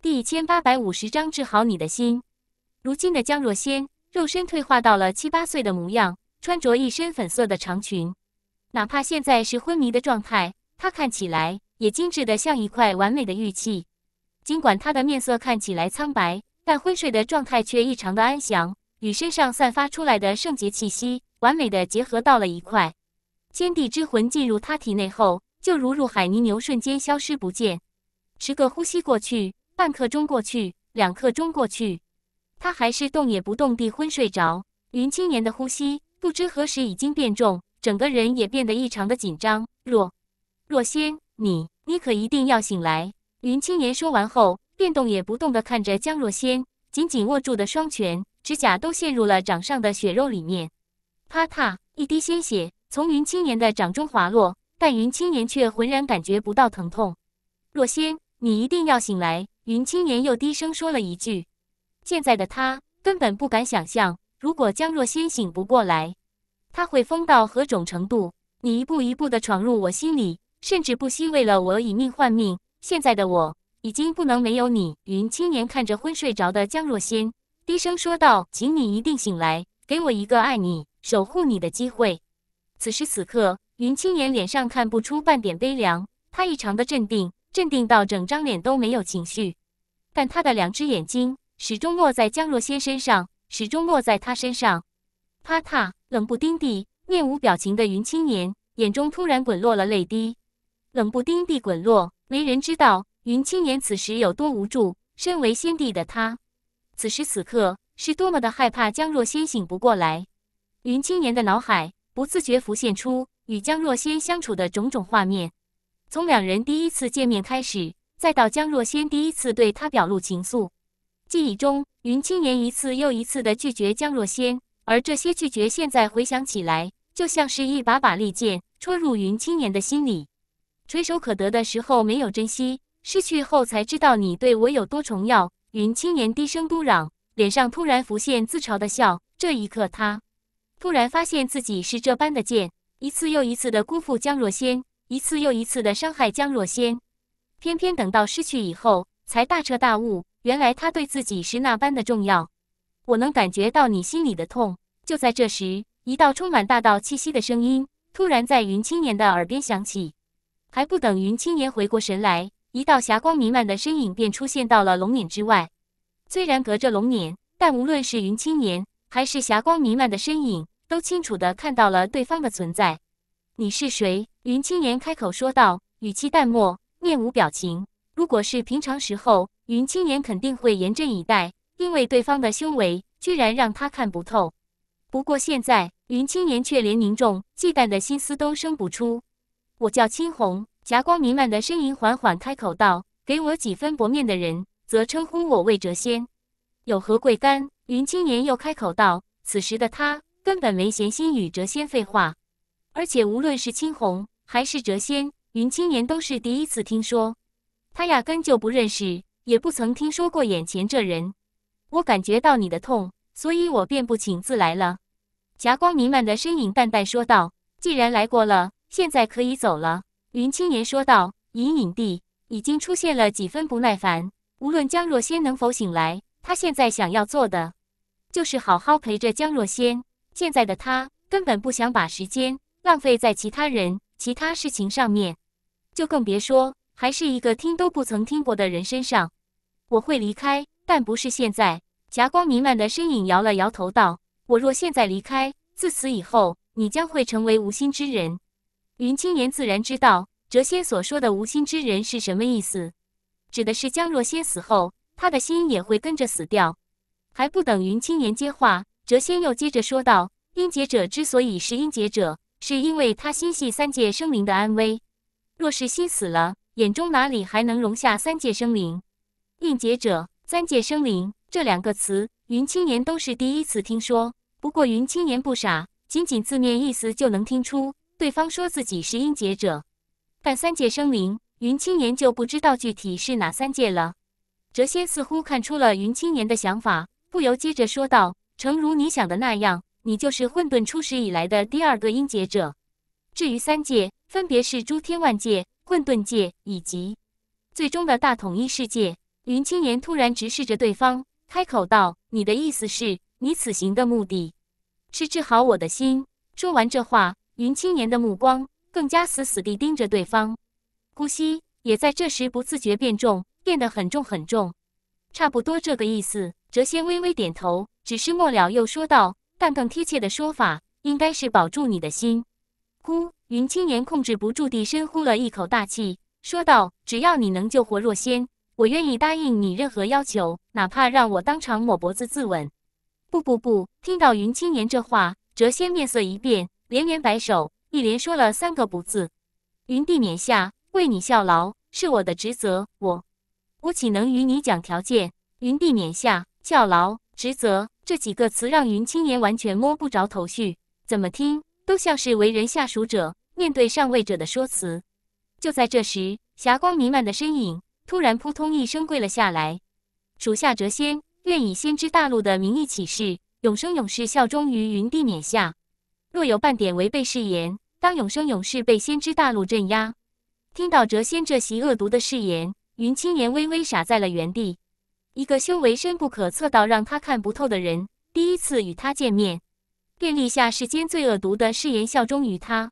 第一千八百五十章，治好你的心。如今的江若仙，肉身退化到了七八岁的模样，穿着一身粉色的长裙。哪怕现在是昏迷的状态，他看起来也精致的像一块完美的玉器。尽管他的面色看起来苍白，但昏睡的状态却异常的安详，与身上散发出来的圣洁气息完美的结合到了一块。天地之魂进入他体内后，就如入海泥牛，瞬间消失不见。十个呼吸过去，半刻钟过去，两刻钟过去，他还是动也不动地昏睡着。云青年的呼吸不知何时已经变重。整个人也变得异常的紧张。若若仙，你你可一定要醒来！云青岩说完后，便动也不动地看着江若仙紧紧握住的双拳，指甲都陷入了掌上的血肉里面。啪嗒，一滴鲜血从云青岩的掌中滑落，但云青岩却浑然感觉不到疼痛。若仙，你一定要醒来！云青岩又低声说了一句。现在的他根本不敢想象，如果江若仙醒不过来。他会疯到何种程度？你一步一步的闯入我心里，甚至不惜为了我以命换命。现在的我已经不能没有你。云青年看着昏睡着的江若仙，低声说道：“请你一定醒来，给我一个爱你、守护你的机会。”此时此刻，云青年脸上看不出半点悲凉，他异常的镇定，镇定到整张脸都没有情绪。但他的两只眼睛始终落在江若仙身上，始终落在他身上。啪嗒，冷不丁地面无表情的云青年眼中突然滚落了泪滴，冷不丁地滚落，没人知道云青年此时有多无助。身为先帝的他，此时此刻是多么的害怕江若仙醒不过来。云青年的脑海不自觉浮现出与江若仙相处的种种画面，从两人第一次见面开始，再到江若仙第一次对他表露情愫，记忆中云青年一次又一次的拒绝江若仙。而这些拒绝，现在回想起来，就像是一把把利剑，戳入云青年的心里。垂手可得的时候没有珍惜，失去后才知道你对我有多重要。云青年低声嘟嚷，脸上突然浮现自嘲的笑。这一刻，他突然发现自己是这般的贱，一次又一次的辜负江若仙，一次又一次的伤害江若仙，偏偏等到失去以后，才大彻大悟，原来他对自己是那般的重要。我能感觉到你心里的痛。就在这时，一道充满大道气息的声音突然在云青年的耳边响起。还不等云青年回过神来，一道霞光弥漫的身影便出现到了龙眼之外。虽然隔着龙眼，但无论是云青年还是霞光弥漫的身影，都清楚地看到了对方的存在。你是谁？云青年开口说道，语气淡漠，面无表情。如果是平常时候，云青年肯定会严阵以待。因为对方的修为居然让他看不透，不过现在云青年却连凝重忌惮的心思都生不出。我叫青红，霞光弥漫的身影缓缓开口道：“给我几分薄面的人，则称呼我为谪仙，有何贵干？”云青年又开口道：“此时的他根本没闲心与谪仙废话，而且无论是青红还是谪仙，云青年都是第一次听说，他压根就不认识，也不曾听说过眼前这人。”我感觉到你的痛，所以我便不请自来了。霞光弥漫的身影淡淡说道：“既然来过了，现在可以走了。”云青年说道，隐隐地已经出现了几分不耐烦。无论江若仙能否醒来，他现在想要做的就是好好陪着江若仙。现在的他根本不想把时间浪费在其他人、其他事情上面，就更别说还是一个听都不曾听过的人身上。我会离开，但不是现在。霞光弥漫的身影摇了摇头，道：“我若现在离开，自此以后，你将会成为无心之人。”云青言自然知道谪仙所说的“无心之人”是什么意思，指的是江若仙死后，他的心也会跟着死掉。还不等云青言接话，谪仙又接着说道：“阴劫者之所以是阴劫者，是因为他心系三界生灵的安危。若是心死了，眼中哪里还能容下三界生灵？应劫者，三界生灵。”这两个词，云青年都是第一次听说。不过云青年不傻，仅仅字面意思就能听出对方说自己是音节者。但三界生灵，云青年就不知道具体是哪三界了。谪仙似乎看出了云青年的想法，不由接着说道：“诚如你想的那样，你就是混沌初始以来的第二个音节者。至于三界，分别是诸天万界、混沌界以及最终的大统一世界。”云青年突然直视着对方。开口道：“你的意思是你此行的目的是治好我的心。”说完这话，云青年的目光更加死死地盯着对方，呼吸也在这时不自觉变重，变得很重很重。差不多这个意思，谪仙微微点头，只是末了又说道：“但更贴切的说法应该是保住你的心。”呼，云青年控制不住地深呼了一口大气，说道：“只要你能救活若仙。”我愿意答应你任何要求，哪怕让我当场抹脖子自刎！不不不！听到云青言这话，谪仙面色一变，连连摆手，一连说了三个不字。云帝冕下，为你效劳是我的职责，我我岂能与你讲条件？云帝冕下，效劳、职责这几个词让云青言完全摸不着头绪，怎么听都像是为人下属者面对上位者的说辞。就在这时，霞光弥漫的身影。突然扑通一声跪了下来，属下谪仙愿以先知大陆的名义起誓，永生永世效忠于云帝冕下。若有半点违背誓言，当永生永世被先知大陆镇压。听到谪仙这席恶毒的誓言，云青言微微傻在了原地。一个修为深不可测到让他看不透的人，第一次与他见面，便立下世间最恶毒的誓言，效忠于他。